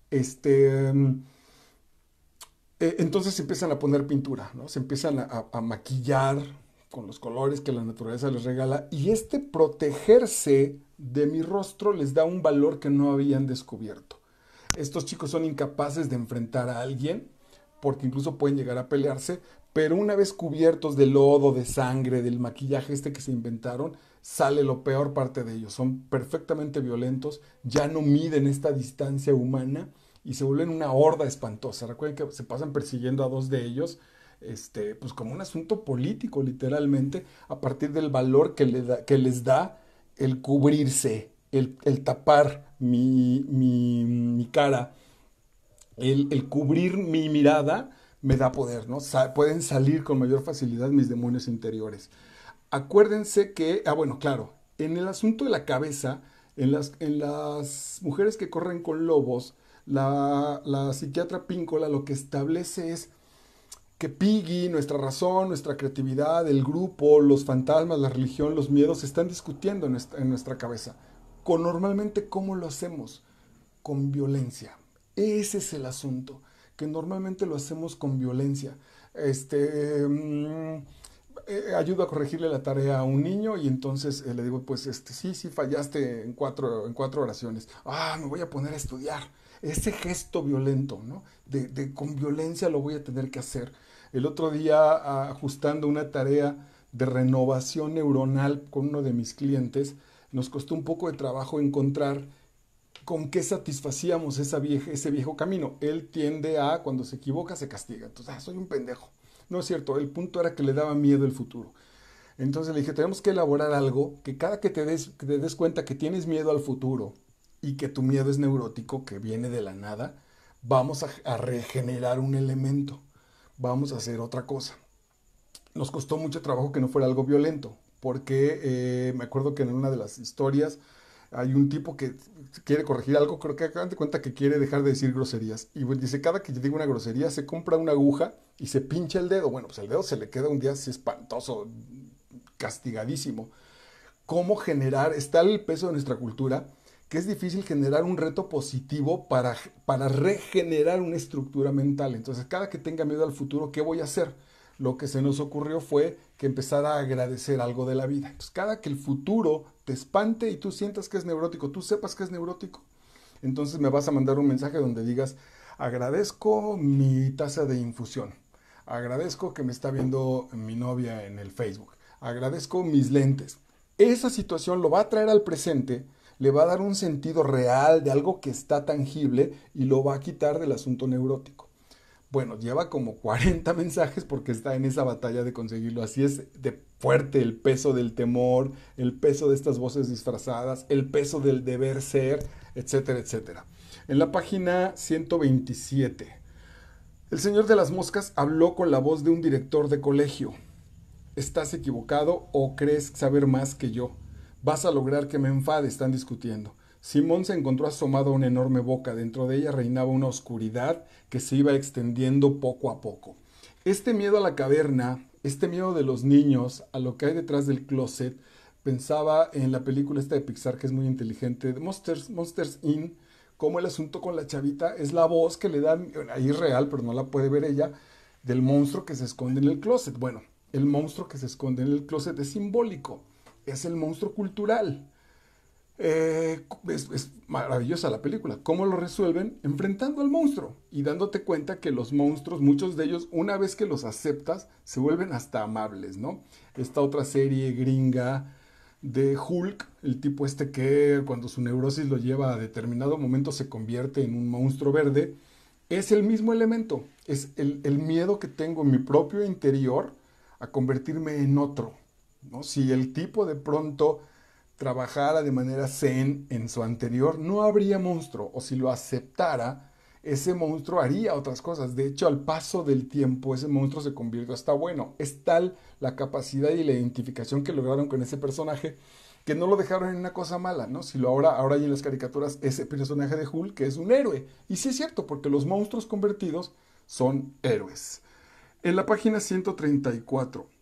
Este, mm, eh, entonces empiezan a poner pintura, ¿no? se empiezan a maquillar con los colores que la naturaleza les regala y este protegerse de mi rostro les da un valor que no habían descubierto. Estos chicos son incapaces de enfrentar a alguien porque incluso pueden llegar a pelearse, pero una vez cubiertos de lodo, de sangre, del maquillaje este que se inventaron, sale lo peor parte de ellos. Son perfectamente violentos, ya no miden esta distancia humana y se vuelven una horda espantosa. Recuerden que se pasan persiguiendo a dos de ellos, este, pues como un asunto político literalmente, a partir del valor que, le que les da el cubrirse, el, tapar mi, cara, el cubrir mi mirada me da poder, ¿no? pueden salir con mayor facilidad mis demonios interiores. Acuérdense que, ah, bueno, claro, en el asunto de la cabeza, en las, en las mujeres que corren con lobos, la, la psiquiatra Píncola lo que establece es que Piggy, nuestra razón, nuestra creatividad, el grupo, los fantasmas, la religión, los miedos, están discutiendo en nuestra, en nuestra cabeza. Con normalmente, ¿cómo lo hacemos? Con violencia. Ese es el asunto que normalmente lo hacemos con violencia. Este. ayuda mm, eh, ayudo a corregirle la tarea a un niño y entonces eh, le digo, pues este, sí, sí, fallaste en cuatro, en cuatro oraciones. Ah, me voy a poner a estudiar. Ese gesto violento, ¿no? de con violencia lo voy a tener que hacer. El otro día, ajustando una tarea de renovación neuronal con uno de mis clientes, nos costó un poco de trabajo encontrar con qué satisfacíamos esa vieja, ese viejo camino. Él tiende a, cuando se equivoca, se castiga. Entonces, ah, soy un pendejo. No es cierto, el punto era que le daba miedo el futuro. Entonces le dije, tenemos que elaborar algo que cada que te des, des cuenta que tienes miedo al futuro y que tu miedo es neurótico, que viene de la nada, vamos a, regenerar un elemento, vamos a hacer otra cosa. Nos costó mucho trabajo que no fuera algo violento, porque eh, me acuerdo que en una de las historias hay un tipo que quiere corregir algo, creo que acaban de cuenta que quiere dejar de decir groserías. Y pues, dice, cada que yo digo una grosería, se compra una aguja y se pincha el dedo. Bueno, pues el dedo se le queda un día así espantoso, castigadísimo. ¿Cómo generar? Está el peso de nuestra cultura, que es difícil generar un reto positivo para, para regenerar una estructura mental. Entonces, cada que tenga miedo al futuro, ¿qué voy a hacer? lo que se nos ocurrió fue que empezara a agradecer algo de la vida. Entonces, cada que el futuro te espante y tú sientas que es neurótico, tú sepas que es neurótico, entonces me vas a mandar un mensaje donde digas, agradezco mi taza de infusión, agradezco que me está viendo mi novia en el Facebook, agradezco mis lentes. Esa situación lo va a traer al presente, le va a dar un sentido real de algo que está tangible y lo va a quitar del asunto neurótico. Bueno, lleva como 40 (laughs) mensajes porque está en esa batalla de conseguirlo. Así es, de fuerte, el peso del temor, el peso de estas voces disfrazadas, el peso del deber ser, etcétera, etcétera. En la página 127, el señor de las moscas habló con la voz de un director de colegio. ¿Estás equivocado o crees saber más que yo? Vas a lograr que me enfade, están discutiendo. Simón se encontró asomado a una enorme boca. Dentro de ella reinaba una oscuridad que se iba extendiendo poco a poco. Este miedo a la caverna este miedo de los niños a lo que hay detrás del closet, pensaba en la película esta de Pixar que es muy inteligente, Monsters, Monsters In, como el asunto con la chavita es la voz que le dan ahí es real, pero no la puede ver ella, del monstruo que se esconde en el closet. Bueno, el monstruo que se esconde en el closet es simbólico, es el monstruo cultural. Eh, es, maravillosa la película. ¿Cómo lo resuelven? Enfrentando al monstruo y dándote cuenta que los monstruos, muchos de ellos, una vez que los aceptas, se vuelven hasta amables, ¿no? Esta otra serie gringa de Hulk, el tipo este que cuando su neurosis lo lleva a determinado momento se convierte en un monstruo verde, es el mismo elemento, es el, el miedo que tengo en mi propio interior a convertirme en otro, ¿no? Si el tipo de pronto trabajara de manera zen en su anterior, no habría monstruo, o si lo aceptara, ese monstruo haría otras cosas. De hecho, al paso del tiempo, ese monstruo se convirtió hasta bueno. Es tal la capacidad y la identificación que lograron con ese personaje que no lo dejaron en una cosa mala, ¿no? Si lo ahora, ahora hay en las caricaturas ese personaje de Hulk que es un héroe. Y sí es cierto, porque los monstruos convertidos son héroes. En la página 134.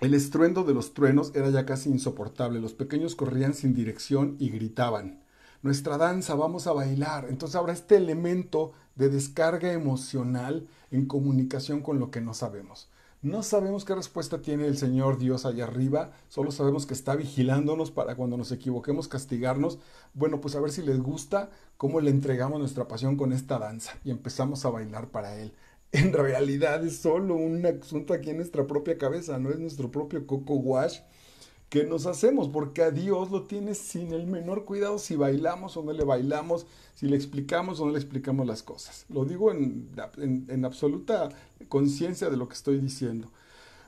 El estruendo de los truenos era ya casi insoportable. Los pequeños corrían sin dirección y gritaban. Nuestra danza, vamos a bailar. Entonces habrá este elemento de descarga emocional en comunicación con lo que no sabemos. No sabemos qué respuesta tiene el Señor Dios allá arriba, solo sabemos que está vigilándonos para cuando nos equivoquemos castigarnos. Bueno, pues a ver si les gusta cómo le entregamos nuestra pasión con esta danza y empezamos a bailar para Él en realidad es solo un asunto aquí en nuestra propia cabeza, no es nuestro propio coco wash que nos hacemos, porque a Dios lo tiene sin el menor cuidado si bailamos o no le bailamos, si le explicamos o no le explicamos las cosas. Lo digo en, en absoluta conciencia de lo que estoy diciendo.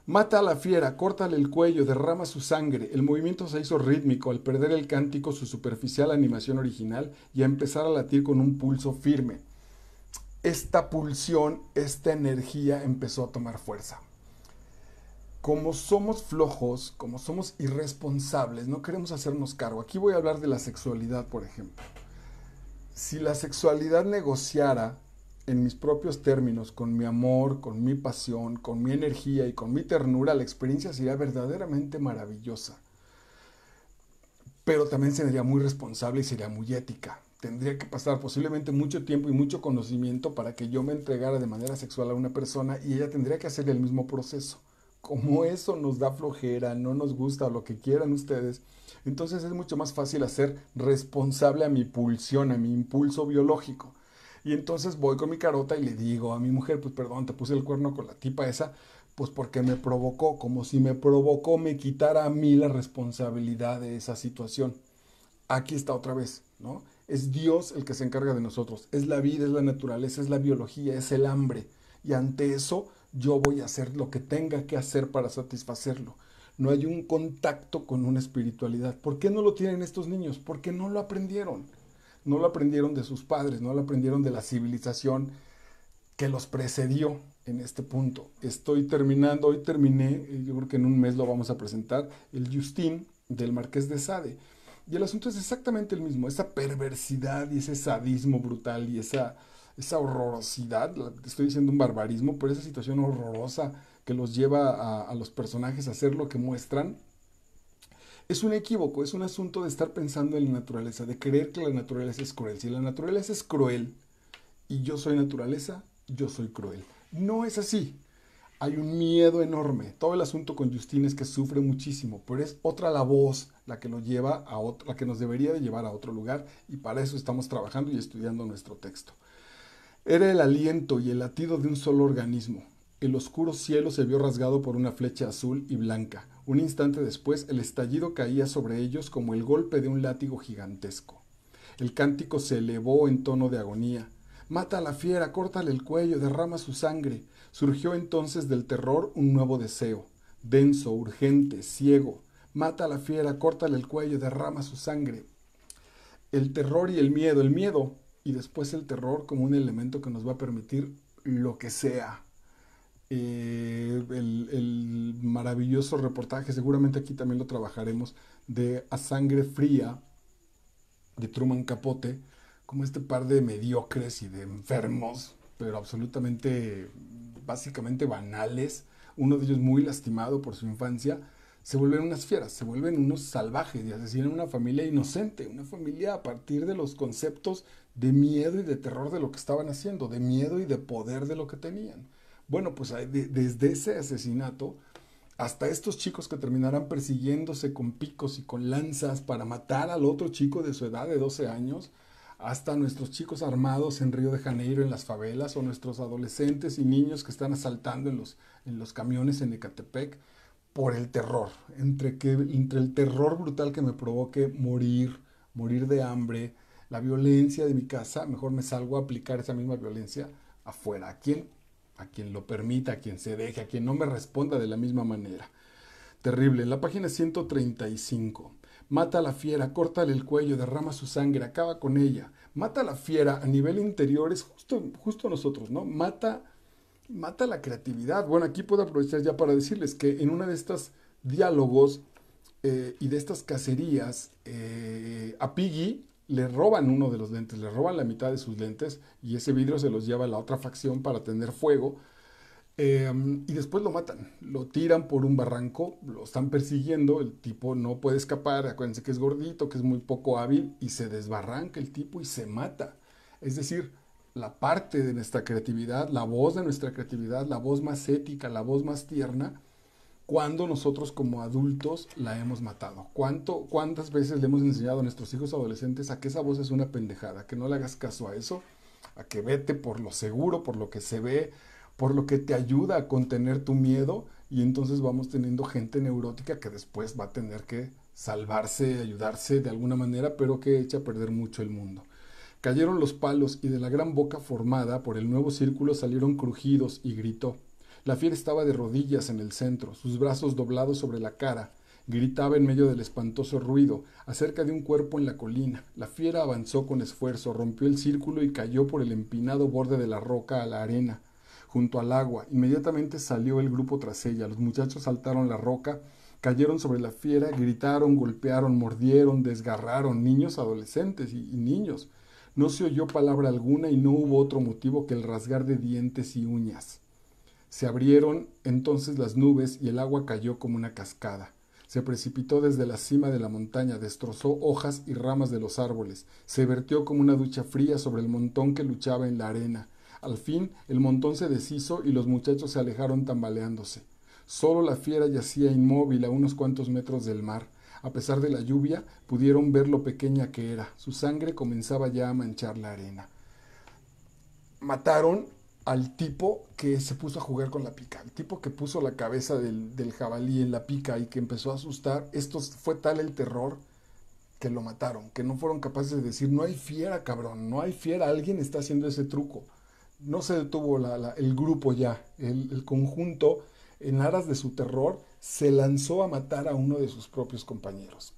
Mata a la fiera, córtale el cuello, derrama su sangre. El movimiento se hizo rítmico al perder el cántico, su superficial animación original y a empezar a latir con un pulso firme esta pulsión, esta energía empezó a tomar fuerza. Como somos flojos, como somos irresponsables, no queremos hacernos cargo. Aquí voy a hablar de la sexualidad, por ejemplo. Si la sexualidad negociara en mis propios términos, con mi amor, con mi pasión, con mi energía y con mi ternura, la experiencia sería verdaderamente maravillosa. Pero también sería muy responsable y sería muy ética tendría que pasar posiblemente mucho tiempo y mucho conocimiento para que yo me entregara de manera sexual a una persona y ella tendría que hacer el mismo proceso. Como eso nos da flojera, no nos gusta, lo que quieran ustedes, entonces es mucho más fácil hacer responsable a mi pulsión, a mi impulso biológico. Y entonces voy con mi carota y le digo a mi mujer, pues perdón, te puse el cuerno con la tipa esa, pues porque me provocó, como si me provocó me quitara a mí la responsabilidad de esa situación. Aquí está otra vez, ¿no? Es Dios el que se encarga de nosotros. Es la vida, es la naturaleza, es la biología, es el hambre. Y ante eso yo voy a hacer lo que tenga que hacer para satisfacerlo. No hay un contacto con una espiritualidad. ¿Por qué no lo tienen estos niños? Porque no lo aprendieron. No lo aprendieron de sus padres, no lo aprendieron de la civilización que los precedió en este punto. Estoy terminando, hoy terminé, eh, yo creo que en un mes lo vamos a presentar, el Justín del Marqués de Sade. Y el asunto es exactamente el mismo, esa perversidad y ese sadismo brutal y esa, esa horrorosidad, estoy diciendo un barbarismo, pero esa situación horrorosa que los lleva a, a los personajes a hacer lo que muestran, es un equívoco, es un asunto de estar pensando en la naturaleza, de creer que la naturaleza es cruel. Si la naturaleza es cruel y yo soy naturaleza, yo soy cruel. No es así hay un miedo enorme. Todo el asunto con Justin es que sufre muchísimo, pero es otra la voz la que lo lleva a otro, la que nos debería de llevar a otro lugar y para eso estamos trabajando y estudiando nuestro texto. Era el aliento y el latido de un solo organismo. El oscuro cielo se vio rasgado por una flecha azul y blanca. Un instante después el estallido caía sobre ellos como el golpe de un látigo gigantesco. El cántico se elevó en tono de agonía. Mata a la fiera, córtale el cuello, derrama su sangre. Surgió entonces del terror un nuevo deseo, denso, urgente, ciego. Mata a la fiera, córtale el cuello, derrama su sangre. El terror y el miedo, el miedo y después el terror como un elemento que nos va a permitir lo que sea. Eh, el, el, maravilloso reportaje, seguramente aquí también lo trabajaremos, de A Sangre Fría, de Truman Capote, como este par de mediocres y de enfermos, pero absolutamente básicamente banales, uno de ellos muy lastimado por su infancia, se vuelven unas fieras, se vuelven unos salvajes y asesinan una familia inocente, una familia a partir de los conceptos de miedo y de terror de lo que estaban haciendo, de miedo y de poder de lo que tenían. Bueno, pues desde ese asesinato hasta estos chicos que terminarán persiguiéndose con picos y con lanzas para matar al otro chico de su edad de 12 años, hasta nuestros chicos armados en Río de Janeiro, en las favelas, o nuestros adolescentes y niños que están asaltando en los, camiones en Ecatepec por el terror, entre, que, entre el terror brutal que me provoque morir, morir de hambre, la violencia de mi casa, mejor me salgo a aplicar esa misma violencia afuera, a quien, a quien lo permita, a quien se deje, a quien no me responda de la misma manera. Terrible, en la página 135. Mata a la fiera, córtale el cuello, derrama su sangre, acaba con ella. Mata a la fiera a nivel interior, es justo, justo nosotros, ¿no? Mata, mata la creatividad. Bueno, aquí puedo aprovechar ya para decirles que en una de estas diálogos eh, y de estas cacerías, eh, a Piggy le roban uno de los lentes, le roban la mitad de sus lentes y ese vidrio se los lleva a la otra facción para tener fuego Em, y después lo matan, lo tiran por un barranco, lo están persiguiendo, el tipo no puede escapar, acuérdense que es gordito, que es muy poco hábil, y se desbarranca el tipo y se mata. Es decir, la parte de nuestra creatividad, la voz de nuestra creatividad, la voz más ética, la voz más tierna, cuando nosotros como adultos la hemos matado. ¿Cuánto, ¿Cuántas veces le hemos enseñado a nuestros hijos adolescentes a que esa voz es una pendejada, que no le hagas caso a eso, a que vete por lo seguro, por lo que se ve, por lo que te ayuda a contener tu miedo y entonces vamos teniendo gente neurótica que después va a tener que salvarse, ayudarse de alguna manera, pero que echa a perder mucho el mundo. Cayeron los palos y de la gran boca formada por el nuevo círculo salieron crujidos y gritó. La fiera estaba de rodillas en el centro, sus brazos doblados sobre la cara, gritaba en medio del espantoso ruido, acerca de un cuerpo en la colina. La fiera avanzó con esfuerzo, rompió el círculo y cayó por el empinado borde de la roca a la arena junto al agua. Inmediatamente salió el grupo tras ella. Los muchachos saltaron la roca, cayeron sobre la fiera, gritaron, golpearon, mordieron, desgarraron, niños, adolescentes y, niños. No se oyó palabra alguna y no hubo otro motivo que el rasgar de dientes y uñas. Se abrieron entonces las nubes y el agua cayó como una cascada. Se precipitó desde la cima de la montaña, destrozó hojas y ramas de los árboles, se vertió como una ducha fría sobre el montón que luchaba en la arena, al fin el montón se deshizo y los muchachos se alejaron tambaleándose. Solo la fiera yacía inmóvil a unos cuantos metros del mar. A pesar de la lluvia, pudieron ver lo pequeña que era. Su sangre comenzaba ya a manchar la arena. Mataron al tipo que se puso a jugar con la pica, el tipo que puso la cabeza del, jabalí en la pica y que empezó a asustar. Esto fue tal el terror que lo mataron, que no fueron capaces de decir, no hay fiera, cabrón, no hay fiera, alguien está haciendo ese truco no se detuvo el grupo ya, el, conjunto, en aras de su terror, se lanzó a matar a uno de sus propios compañeros.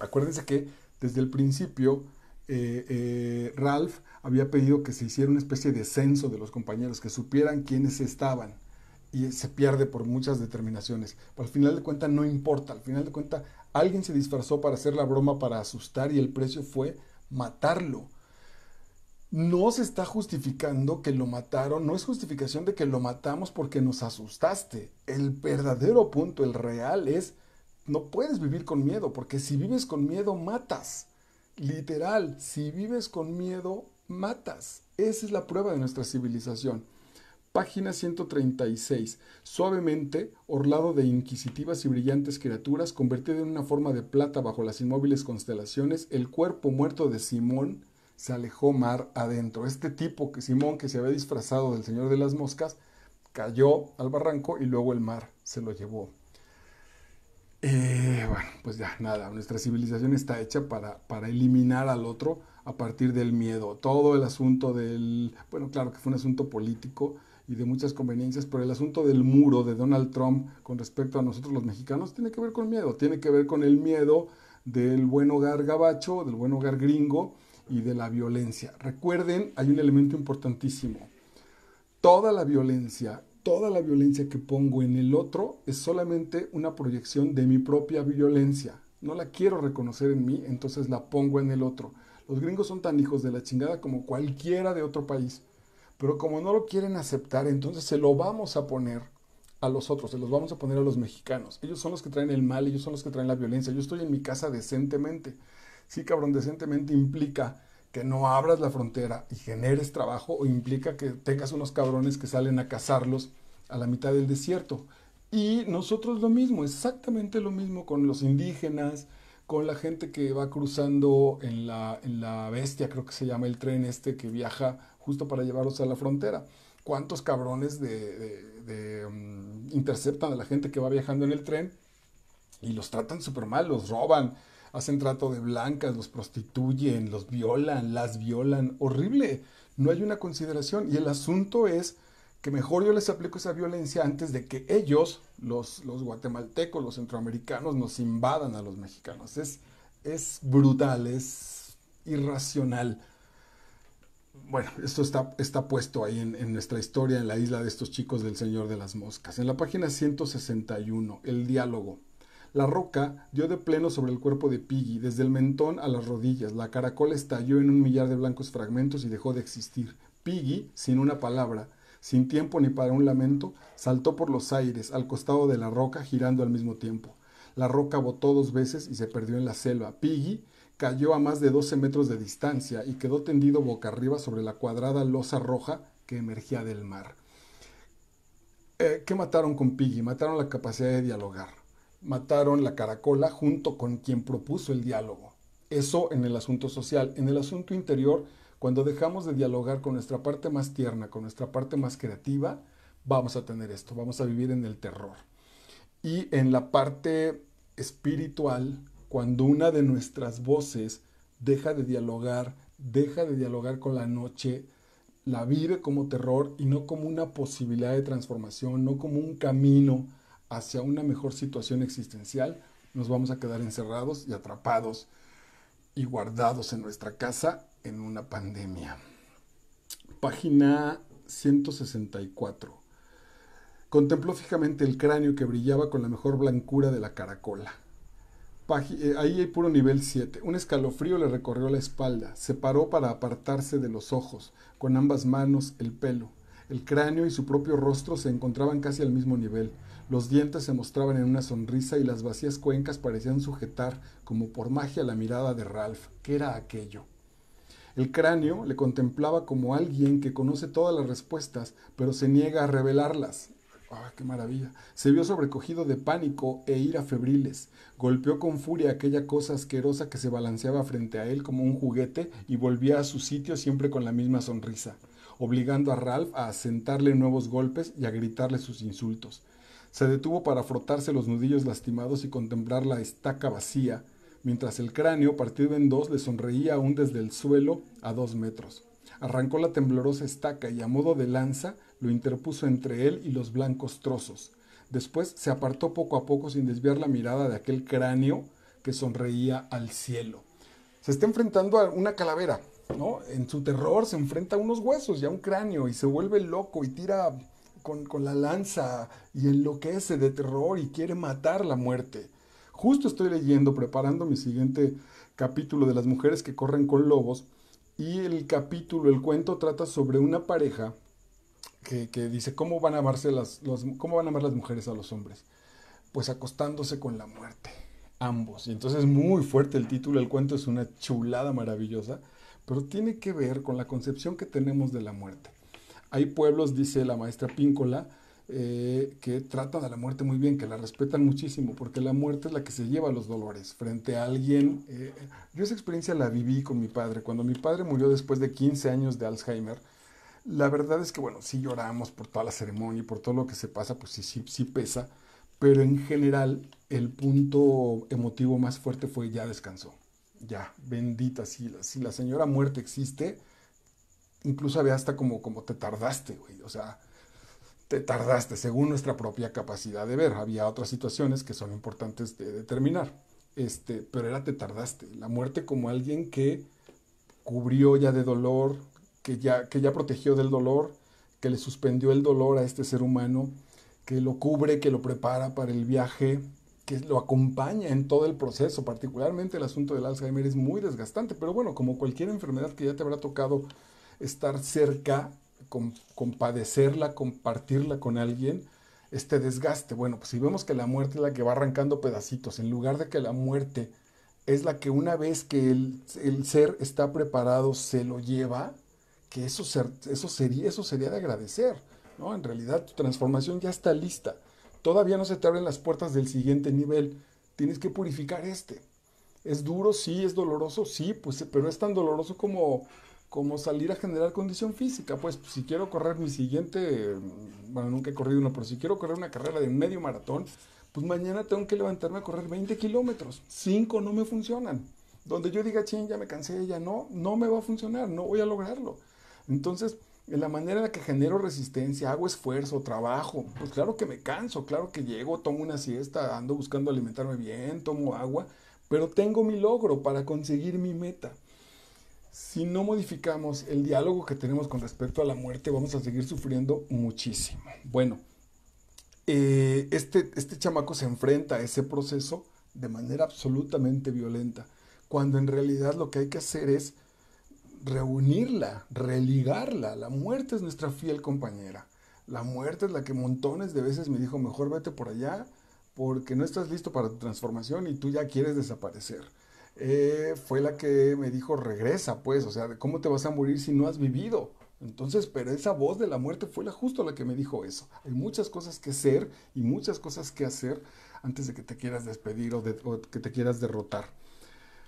Acuérdense que desde el principio eh, eh, Ralph había pedido que se hiciera una especie de censo de los compañeros, que supieran quiénes estaban. Y se pierde por muchas determinaciones. Pero al final de cuentas no importa. Al final de cuentas alguien se disfrazó para hacer la broma, para asustar y el precio fue matarlo no se está justificando que lo mataron, no es justificación de que lo matamos porque nos asustaste. El verdadero punto, el real, es no puedes vivir con miedo, porque si vives con miedo, matas. Literal, si vives con miedo, matas. Esa es la prueba de nuestra civilización. Página 136. Suavemente, orlado de inquisitivas y brillantes criaturas, convertido en una forma de plata bajo las inmóviles constelaciones, el cuerpo muerto de Simón se alejó mar adentro. Este tipo, que Simón, que se había disfrazado del Señor de las Moscas, cayó al barranco y luego el mar se lo llevó. Eh, bueno, pues ya nada, nuestra civilización está hecha para, para eliminar al otro a partir del miedo. Todo el asunto del, bueno, claro que fue un asunto político y de muchas conveniencias, pero el asunto del muro de Donald Trump con respecto a nosotros los mexicanos tiene que ver con miedo, tiene que ver con el miedo del buen hogar gabacho, del buen hogar gringo, y de la violencia. Recuerden, hay un elemento importantísimo. Toda la violencia, toda la violencia que pongo en el otro es solamente una proyección de mi propia violencia. No la quiero reconocer en mí, entonces la pongo en el otro. Los gringos son tan hijos de la chingada como cualquiera de otro país. Pero como no lo quieren aceptar, entonces se lo vamos a poner a los otros, se los vamos a poner a los mexicanos. Ellos son los que traen el mal, ellos son los que traen la violencia. Yo estoy en mi casa decentemente sí, cabrón, decentemente implica que no abras la frontera y generes trabajo o implica que tengas unos cabrones que salen a cazarlos a la mitad del desierto. Y nosotros lo mismo, exactamente lo mismo con los indígenas, con la gente que va cruzando en la, en la bestia, creo que se llama el tren este que viaja justo para llevarlos a la frontera. ¿Cuántos cabrones de, de, mm, interceptan a la gente que va viajando en el tren y los tratan súper mal, los roban, hacen trato de blancas, los prostituyen, los violan, las violan, horrible. No hay una consideración y el asunto es que mejor yo les aplico esa violencia antes de que ellos, los, los guatemaltecos, los centroamericanos, nos invadan a los mexicanos. Es, es brutal, es irracional. Bueno, esto está, está puesto ahí en, en nuestra historia, en la isla de estos chicos del Señor de las Moscas. En la página 161, el diálogo. La roca dio de pleno sobre el cuerpo de Piggy, desde el mentón a las rodillas. La caracola estalló en un millar de blancos fragmentos y dejó de existir. Piggy, sin una palabra, sin tiempo ni para un lamento, saltó por los aires, al costado de la roca, girando al mismo tiempo. La roca botó dos veces y se perdió en la selva. Piggy cayó a más de 12 metros de distancia y quedó tendido boca arriba sobre la cuadrada losa roja que emergía del mar. Eh, ¿Qué mataron con Piggy? Mataron la capacidad de dialogar mataron la caracola junto con quien propuso el diálogo. Eso en el asunto social. En el asunto interior, cuando dejamos de dialogar con nuestra parte más tierna, con nuestra parte más creativa, vamos a tener esto, vamos a vivir en el terror. Y en la parte espiritual, cuando una de nuestras voces deja de dialogar, deja de dialogar con la noche, la vive como terror y no como una posibilidad de transformación, no como un camino hacia una mejor situación existencial, nos vamos a quedar encerrados y atrapados y guardados en nuestra casa en una pandemia. Página 164. Contempló fijamente el cráneo que brillaba con la mejor blancura de la caracola. Eh, ahí hay puro nivel 7. Un escalofrío le recorrió la espalda. Se paró para apartarse de los ojos, con ambas manos el pelo. El cráneo y su propio rostro se encontraban casi al mismo nivel. Los dientes se mostraban en una sonrisa y las vacías cuencas parecían sujetar, como por magia, la mirada de Ralph. ¿Qué era aquello? El cráneo le contemplaba como alguien que conoce todas las respuestas, pero se niega a revelarlas. ¡Ah, qué maravilla! Se vio sobrecogido de pánico e ira febriles. Golpeó con furia aquella cosa asquerosa que se balanceaba frente a él como un juguete y volvía a su sitio siempre con la misma sonrisa, obligando a Ralph a asentarle nuevos golpes y a gritarle sus insultos. Se detuvo para frotarse los nudillos lastimados y contemplar la estaca vacía, mientras el cráneo, partido en dos, le sonreía aún desde el suelo a dos metros. Arrancó la temblorosa estaca y a modo de lanza lo interpuso entre él y los blancos trozos. Después se apartó poco a poco sin desviar la mirada de aquel cráneo que sonreía al cielo. Se está enfrentando a una calavera, ¿no? En su terror se enfrenta a unos huesos y a un cráneo y se vuelve loco y tira con, la lanza y enloquece de terror y quiere matar la muerte. Justo estoy leyendo, preparando mi siguiente capítulo de las mujeres que corren con lobos y el capítulo, el cuento trata sobre una pareja que, dice cómo van a amarse las, cómo van a amar las mujeres a los hombres, pues acostándose con la muerte, ambos. Y entonces muy fuerte el título, el cuento es una chulada maravillosa, pero tiene que ver con la concepción que tenemos de la muerte. Hay pueblos, dice la maestra Píncola, eh, que tratan a la muerte muy bien, que la respetan muchísimo, porque la muerte es la que se lleva los dolores frente a alguien. Eh, yo esa experiencia la viví con mi padre. Cuando mi padre murió después de 15 años de Alzheimer, la verdad es que, bueno, sí lloramos por toda la ceremonia y por todo lo que se pasa, pues sí, sí, sí pesa, pero en general el punto emotivo más fuerte fue ya descansó. Ya, bendita, si si la señora muerte existe, incluso había hasta como, como te tardaste, güey, o sea, te tardaste según nuestra propia capacidad de ver. Había otras situaciones que son importantes de determinar, este, pero era te tardaste. La muerte como alguien que cubrió ya de dolor, que ya, que ya protegió del dolor, que le suspendió el dolor a este ser humano, que lo cubre, que lo prepara para el viaje, que lo acompaña en todo el proceso, particularmente el asunto del Alzheimer es muy desgastante, pero bueno, como cualquier enfermedad que ya te habrá tocado estar cerca, compadecerla, compartirla con alguien, este desgaste. Bueno, pues si vemos que la muerte es la que va arrancando pedacitos, en lugar de que la muerte es la que una vez que el, el ser está preparado se lo lleva, que eso, eso, sería, eso sería de agradecer, ¿no? En realidad tu transformación ya está lista. Todavía no se te abren las puertas del siguiente nivel. Tienes que purificar este. ¿Es duro? Sí. ¿Es doloroso? Sí, pues, pero es tan doloroso como como salir a generar condición física. Pues si quiero correr mi siguiente, bueno, nunca he corrido uno, pero si quiero correr una carrera de medio maratón, pues mañana tengo que levantarme a correr 20 kilómetros. 5 no me funcionan. Donde yo diga, ching, ya me cansé, ya no, no me va a funcionar, no voy a lograrlo. Entonces, en la manera en la que genero resistencia, hago esfuerzo, trabajo, pues claro que me canso, claro que llego, tomo una siesta, ando buscando alimentarme bien, tomo agua, pero tengo mi logro para conseguir mi meta si no modificamos el diálogo que tenemos con respecto a la muerte, vamos a seguir sufriendo muchísimo. Bueno, eh, este, este chamaco se enfrenta a ese proceso de manera absolutamente violenta, cuando en realidad lo que hay que hacer es reunirla, religarla. La muerte es nuestra fiel compañera. La muerte es la que montones de veces me dijo, mejor vete por allá porque no estás listo para tu transformación y tú ya quieres desaparecer. Eh, fue la que me dijo, regresa, pues, o sea, ¿cómo te vas a morir si no has vivido? Entonces, pero esa voz de la muerte fue la justo la que me dijo eso. Hay muchas cosas que ser y muchas cosas que hacer antes de que te quieras despedir o, o que te quieras derrotar.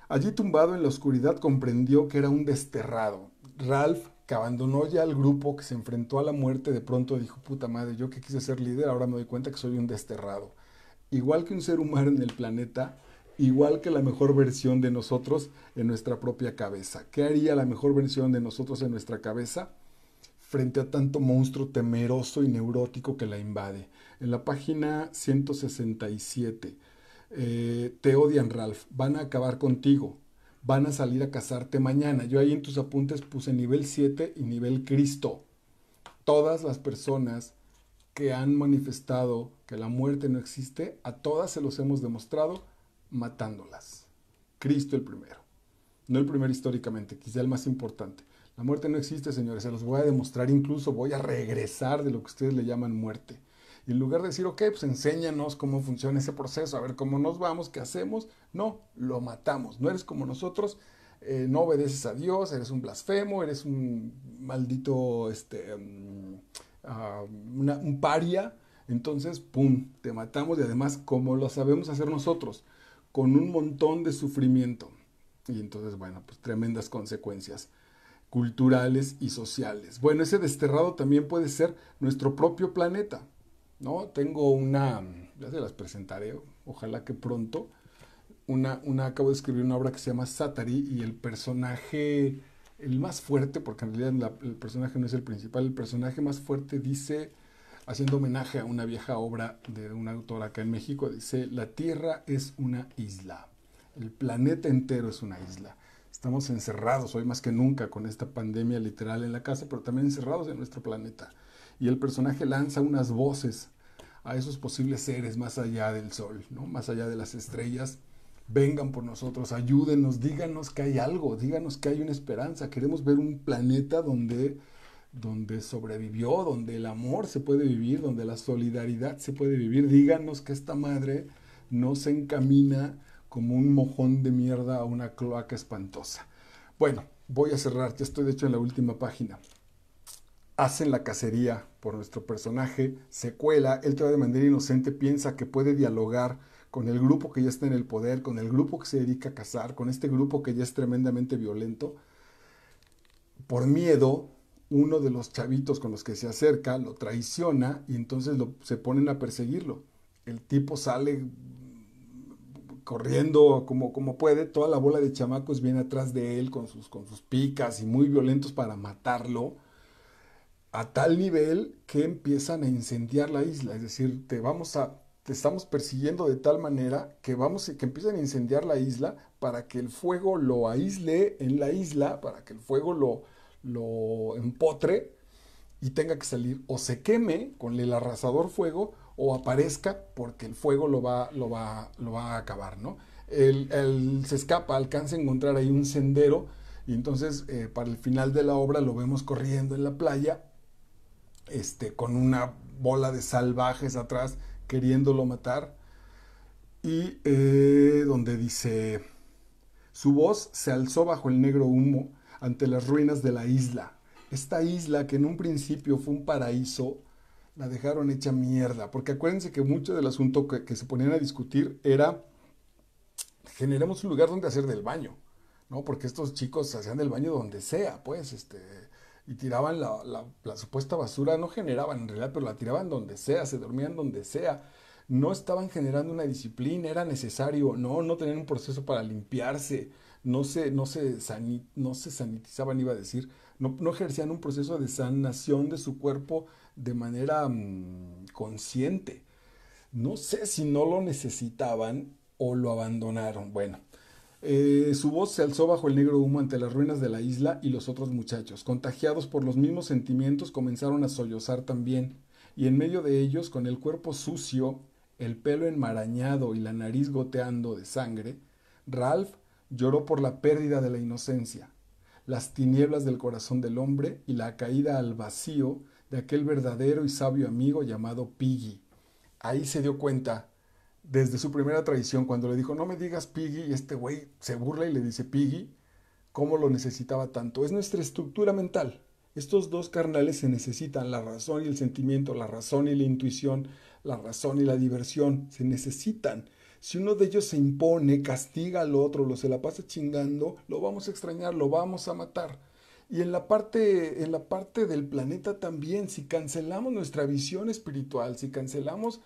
Allí tumbado en la oscuridad comprendió que era un desterrado. Ralph, que abandonó ya el grupo, que se enfrentó a la muerte, de pronto dijo, puta madre, yo que quise ser líder, ahora me doy cuenta que soy un desterrado. Igual que un ser humano en el planeta, igual que la mejor versión de nosotros en nuestra propia cabeza. ¿Qué haría la mejor versión de nosotros en nuestra cabeza? frente a tanto monstruo temeroso y neurótico que la invade. En la página 167, eh, te odian Ralph, van a acabar contigo, van a salir a casarte mañana. Yo ahí en tus apuntes puse nivel 7 y nivel Cristo. Todas las personas que han manifestado que la muerte no existe, a todas se los hemos demostrado matándolas. Cristo el primero. No el primero históricamente, quizá el más importante. La muerte no existe, señores, se los voy a demostrar, incluso voy a regresar de lo que ustedes le llaman muerte. Y en lugar de decir, ok, pues enséñanos cómo funciona ese proceso, a ver cómo nos vamos, qué hacemos, no, lo matamos. No eres como nosotros, eh, no obedeces a Dios, eres un blasfemo, eres un maldito, este, mm, ah, un paria. Entonces, ¡pum!, te matamos y además, como lo sabemos hacer nosotros, con un montón de sufrimiento. Y entonces, bueno, pues tremendas consecuencias culturales y sociales. Bueno, ese desterrado también puede ser nuestro propio planeta, ¿no? Tengo una, ya se las presentaré, ojalá que pronto, una, una acabo de escribir una obra que se llama Satari y el personaje, el más fuerte, porque en realidad el personaje no es el principal, el personaje más fuerte dice haciendo homenaje a una vieja obra de un autor acá en México, dice, la Tierra es una isla, el planeta entero es una isla. Estamos encerrados hoy más que nunca con esta pandemia literal en la casa, pero también encerrados en nuestro planeta. Y el personaje lanza unas voces a esos posibles seres más allá del sol, ¿no? más allá de las estrellas. Vengan por nosotros, ayúdenos, díganos que hay algo, díganos que hay una esperanza. Queremos ver un planeta donde donde sobrevivió, donde el amor se puede vivir, donde la solidaridad se puede vivir. Díganos que esta madre no se encamina como un mojón de mierda a una cloaca espantosa. Bueno, voy a cerrar, ya estoy de hecho en la última página. Hacen la cacería por nuestro personaje, se cuela, él de manera inocente piensa que puede dialogar con el grupo que ya está en el poder, con el grupo que se dedica a cazar, con este grupo que ya es tremendamente violento. Por miedo, uno de los chavitos con los que se acerca lo traiciona y entonces se ponen a perseguirlo. El tipo sale corriendo como, como puede, toda la bola de chamacos viene atrás de él con sus, con sus picas y muy violentos para matarlo, a tal nivel que empiezan a incendiar la isla, es decir, te vamos a, te estamos persiguiendo de tal manera que vamos, que empiezan a incendiar la isla para que el fuego lo aísle en la isla, para que el fuego lo, lo empotre y tenga que salir o se queme con el arrasador fuego o aparezca porque el fuego lo va, lo va, lo va a acabar, ¿no? Él, se escapa, alcanza a encontrar ahí un sendero y entonces eh, para el final de la obra lo vemos corriendo en la playa este, con una bola de salvajes atrás queriéndolo matar y eh, donde dice, su voz se alzó bajo el negro humo ante las ruinas de la isla. Esta isla que en un principio fue un paraíso, la dejaron hecha mierda, porque acuérdense que mucho del asunto que, se ponían a discutir era generemos un lugar donde hacer del baño, ¿no? Porque estos chicos hacían del baño donde sea, pues, este, y tiraban la, supuesta basura, no generaban en realidad, pero la tiraban donde sea, se dormían donde sea, no estaban generando una disciplina, era necesario, no, no tener un proceso para limpiarse, no se, no se, no se sanitizaban, iba a decir, no, ejercían un proceso de sanación de su cuerpo de manera mm, consciente. No sé si no lo necesitaban o lo abandonaron. Bueno, eh, su voz se alzó bajo el negro humo ante las ruinas de la isla y los otros muchachos, contagiados por los mismos sentimientos, comenzaron a sollozar también, y en medio de ellos, con el cuerpo sucio, el pelo enmarañado y la nariz goteando de sangre, Ralph lloró por la pérdida de la inocencia, las tinieblas del corazón del hombre y la caída al vacío de aquel verdadero y sabio amigo llamado Piggy. Ahí se dio cuenta desde su primera traición cuando le dijo, no me digas Piggy, y este güey se burla y le dice Piggy, cómo lo necesitaba tanto. Es nuestra estructura mental. Estos dos carnales se necesitan, la razón y el sentimiento, la razón y la intuición, la razón y la diversión, se necesitan. Si uno de ellos se impone, castiga al otro, lo se la pasa chingando, lo vamos a extrañar, lo vamos a matar. Y en la parte, en la parte del planeta también, si cancelamos nuestra visión espiritual, si cancelamos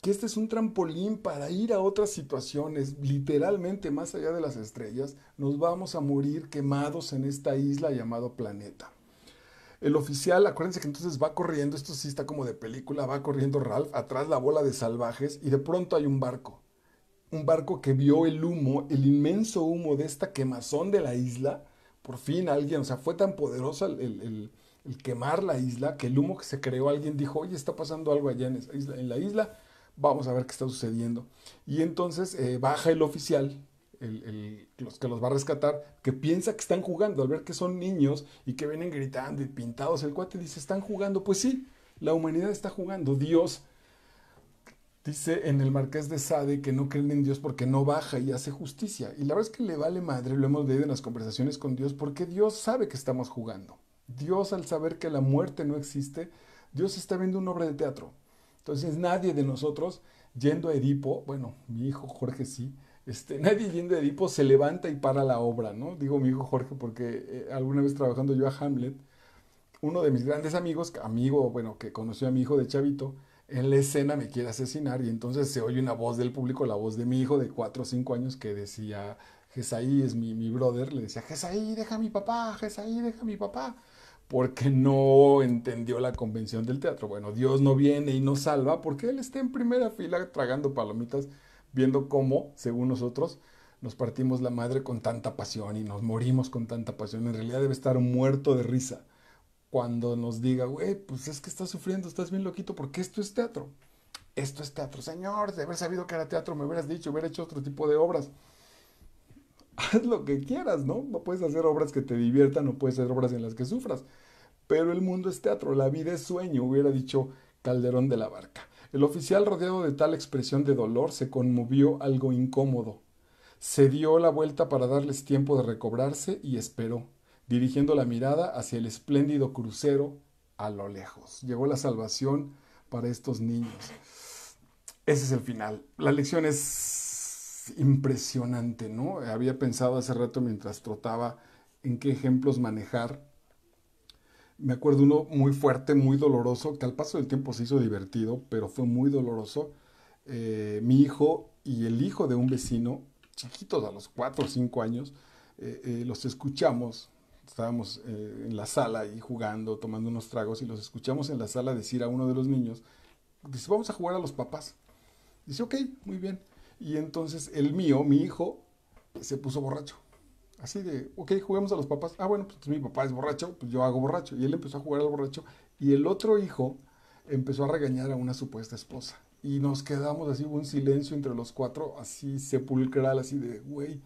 que este es un trampolín para ir a otras situaciones, literalmente más allá de las estrellas, nos vamos a morir quemados en esta isla llamado planeta. El oficial, acuérdense que entonces va corriendo, esto sí está como de película, va corriendo Ralph, atrás la bola de salvajes y de pronto hay un barco un barco que vio el humo, el inmenso humo de esta quemazón de la isla. Por fin alguien, o sea, fue tan poderoso el, quemar la isla que el humo que se creó, alguien dijo, oye, está pasando algo allá en, en la isla, vamos a ver qué está sucediendo. Y entonces eh, baja el oficial el, los que los va a rescatar, que piensa que están jugando al ver que son niños y que vienen gritando y pintados. El cuate dice, están jugando. Pues sí, la humanidad está jugando. Dios Dice en el Marqués de Sade que no creen en Dios porque no baja y hace justicia. Y la verdad es que le vale madre, lo hemos leído en las conversaciones con Dios, porque Dios sabe que estamos jugando. Dios al saber que la muerte no existe, Dios está viendo una obra de teatro. Entonces nadie de nosotros yendo a Edipo, bueno, mi hijo Jorge sí, este, (laughs) nadie yendo a Edipo se levanta y para la obra, ¿no? Digo mi hijo Jorge porque eh, alguna vez trabajando yo a Hamlet, uno de mis grandes amigos, amigo, bueno, que conoció a mi hijo de Chavito, en la escena me quiere asesinar y entonces se oye una voz del público, la voz de mi hijo de 4 o 5 años que decía, Jesaí es mi, brother, le decía, Jesaí, deja a mi papá, Jesaí, deja a mi papá, porque no entendió la convención del teatro. Bueno, Dios no viene y no salva porque Él está en primera fila tragando palomitas, viendo cómo, según nosotros, nos partimos la madre con tanta pasión y nos morimos con tanta pasión. En realidad debe estar muerto de risa cuando nos diga, güey, pues es que estás sufriendo, estás bien loquito, porque esto es teatro. Esto es teatro. Señor, de haber sabido que era teatro, me hubieras dicho, hubiera hecho otro tipo de obras. (laughs) Haz lo que quieras, ¿no? No puedes hacer obras que te diviertan, no puedes hacer obras en las que sufras. Pero el mundo es teatro, la vida es sueño, hubiera dicho Calderón de la Barca. El oficial, rodeado de tal expresión de dolor, se conmovió algo incómodo. Se dio la vuelta para darles tiempo de recobrarse y esperó dirigiendo la mirada hacia el espléndido crucero a lo lejos. Llegó la salvación para estos niños. Ese es el final. La lección es impresionante, ¿no? Había pensado hace rato mientras trotaba en qué ejemplos manejar. Me acuerdo uno muy fuerte, muy doloroso, que al paso del tiempo se hizo divertido, pero fue muy doloroso. Eh, mi hijo y el hijo de un vecino, chiquitos a los 4 o 5 años, eh, eh, los escuchamos estábamos eh, en la sala y jugando, tomando unos tragos y los escuchamos en la sala decir a uno de los niños, dice, vamos a jugar a los papás. Dice, ok, muy bien. Y entonces el mío, mi hijo, se puso borracho. Así de, ok, juguemos a los papás. Ah, bueno, pues mi papá es borracho, pues yo hago borracho. Y él empezó a jugar al borracho. Y el otro hijo empezó a regañar a una supuesta esposa. Y nos quedamos así, hubo un silencio entre los cuatro, así sepulcral, así de, güey,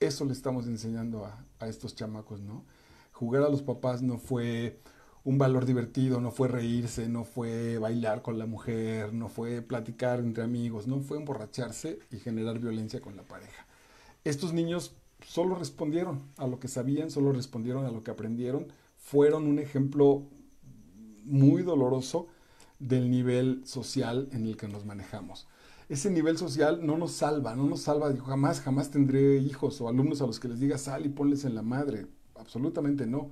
eso le estamos enseñando a, estos chamacos, ¿no? Jugar a los papás no fue un valor divertido, no fue reírse, no fue bailar con la mujer, no fue platicar entre amigos, no fue emborracharse y generar violencia con la pareja. Estos niños solo respondieron a lo que sabían, solo respondieron a lo que aprendieron, fueron un ejemplo muy doloroso del nivel social en el que nos manejamos ese nivel social no nos salva, no nos salva, jamás, jamás tendré hijos o alumnos a los que les diga sal y ponles en la madre, absolutamente no.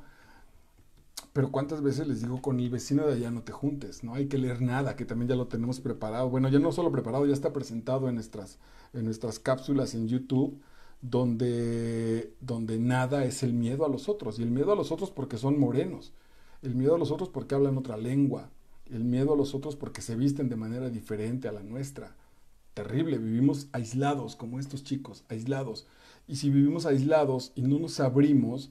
Pero cuántas veces les digo, con el vecino de allá no te juntes, no hay que leer nada, que también ya lo tenemos preparado. Bueno, ya no solo preparado, ya está presentado en nuestras, en nuestras cápsulas en YouTube, donde, donde nada es el miedo a los otros. Y el miedo a los otros porque son morenos, el miedo a los otros porque hablan otra lengua, el miedo a los otros porque se visten de manera diferente a la nuestra, terrible, vivimos aislados, como estos chicos, aislados. Y si vivimos aislados y no nos abrimos,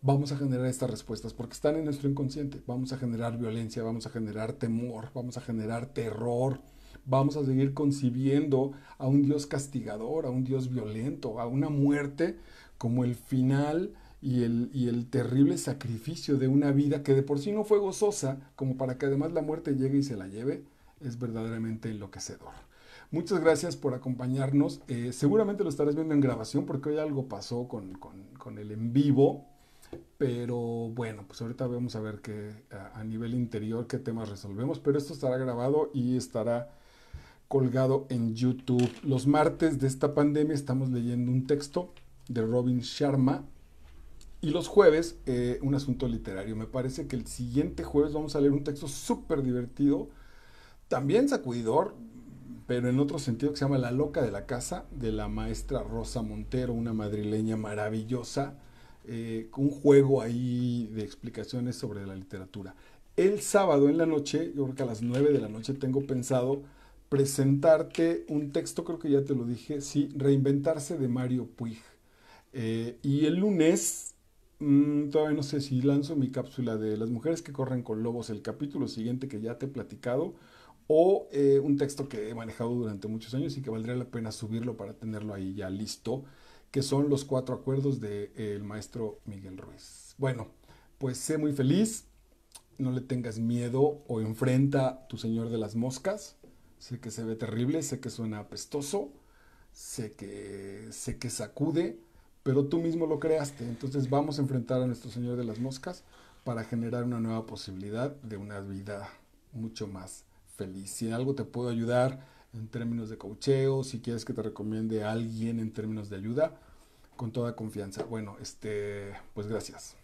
vamos a generar estas respuestas, porque están en nuestro inconsciente. Vamos a generar violencia, vamos a generar temor, vamos a generar terror, vamos a seguir concibiendo a un Dios castigador, a un Dios violento, a una muerte como el final y el, el terrible sacrificio de una vida que de por sí no fue gozosa, como para que además la muerte llegue y se la lleve, es verdaderamente enloquecedor. Muchas gracias por acompañarnos. Eh, seguramente lo estarás viendo en grabación porque hoy algo pasó con, el en vivo. Pero bueno, pues ahorita vamos a ver qué a, nivel interior qué temas resolvemos. Pero esto estará grabado y estará colgado en YouTube. Los martes de esta pandemia estamos leyendo un texto de Robin Sharma. Y los jueves, eh, un asunto literario. Me parece que el siguiente jueves vamos a leer un texto súper divertido, también sacudidor, pero en otro sentido que se llama La Loca de la Casa, de la maestra Rosa Montero, una madrileña maravillosa, con eh, un juego ahí de explicaciones sobre la literatura. El sábado en la noche, yo creo que a las 9 de la noche tengo pensado presentarte un texto, creo que ya te lo dije, sí, Reinventarse de Mario Puig. Eh, y el lunes, mm, todavía no sé si lanzo mi cápsula de Las mujeres que corren con lobos, el capítulo siguiente que ya te he platicado, o eh, un texto que he manejado durante muchos años y que valdría la pena subirlo para tenerlo ahí ya listo, que son los cuatro acuerdos del de, eh, maestro Miguel Ruiz. Bueno, pues sé muy feliz, no le tengas miedo o enfrenta tu señor de las moscas. Sé que se ve terrible, sé que suena apestoso, sé que, sé que sacude, pero tú mismo lo creaste. Entonces vamos a enfrentar a nuestro señor de las moscas para generar una nueva posibilidad de una vida mucho más feliz. Si en algo te puedo ayudar en términos de cocheo, si quieres que te recomiende a alguien en términos de ayuda, con toda confianza. Bueno, este, pues gracias.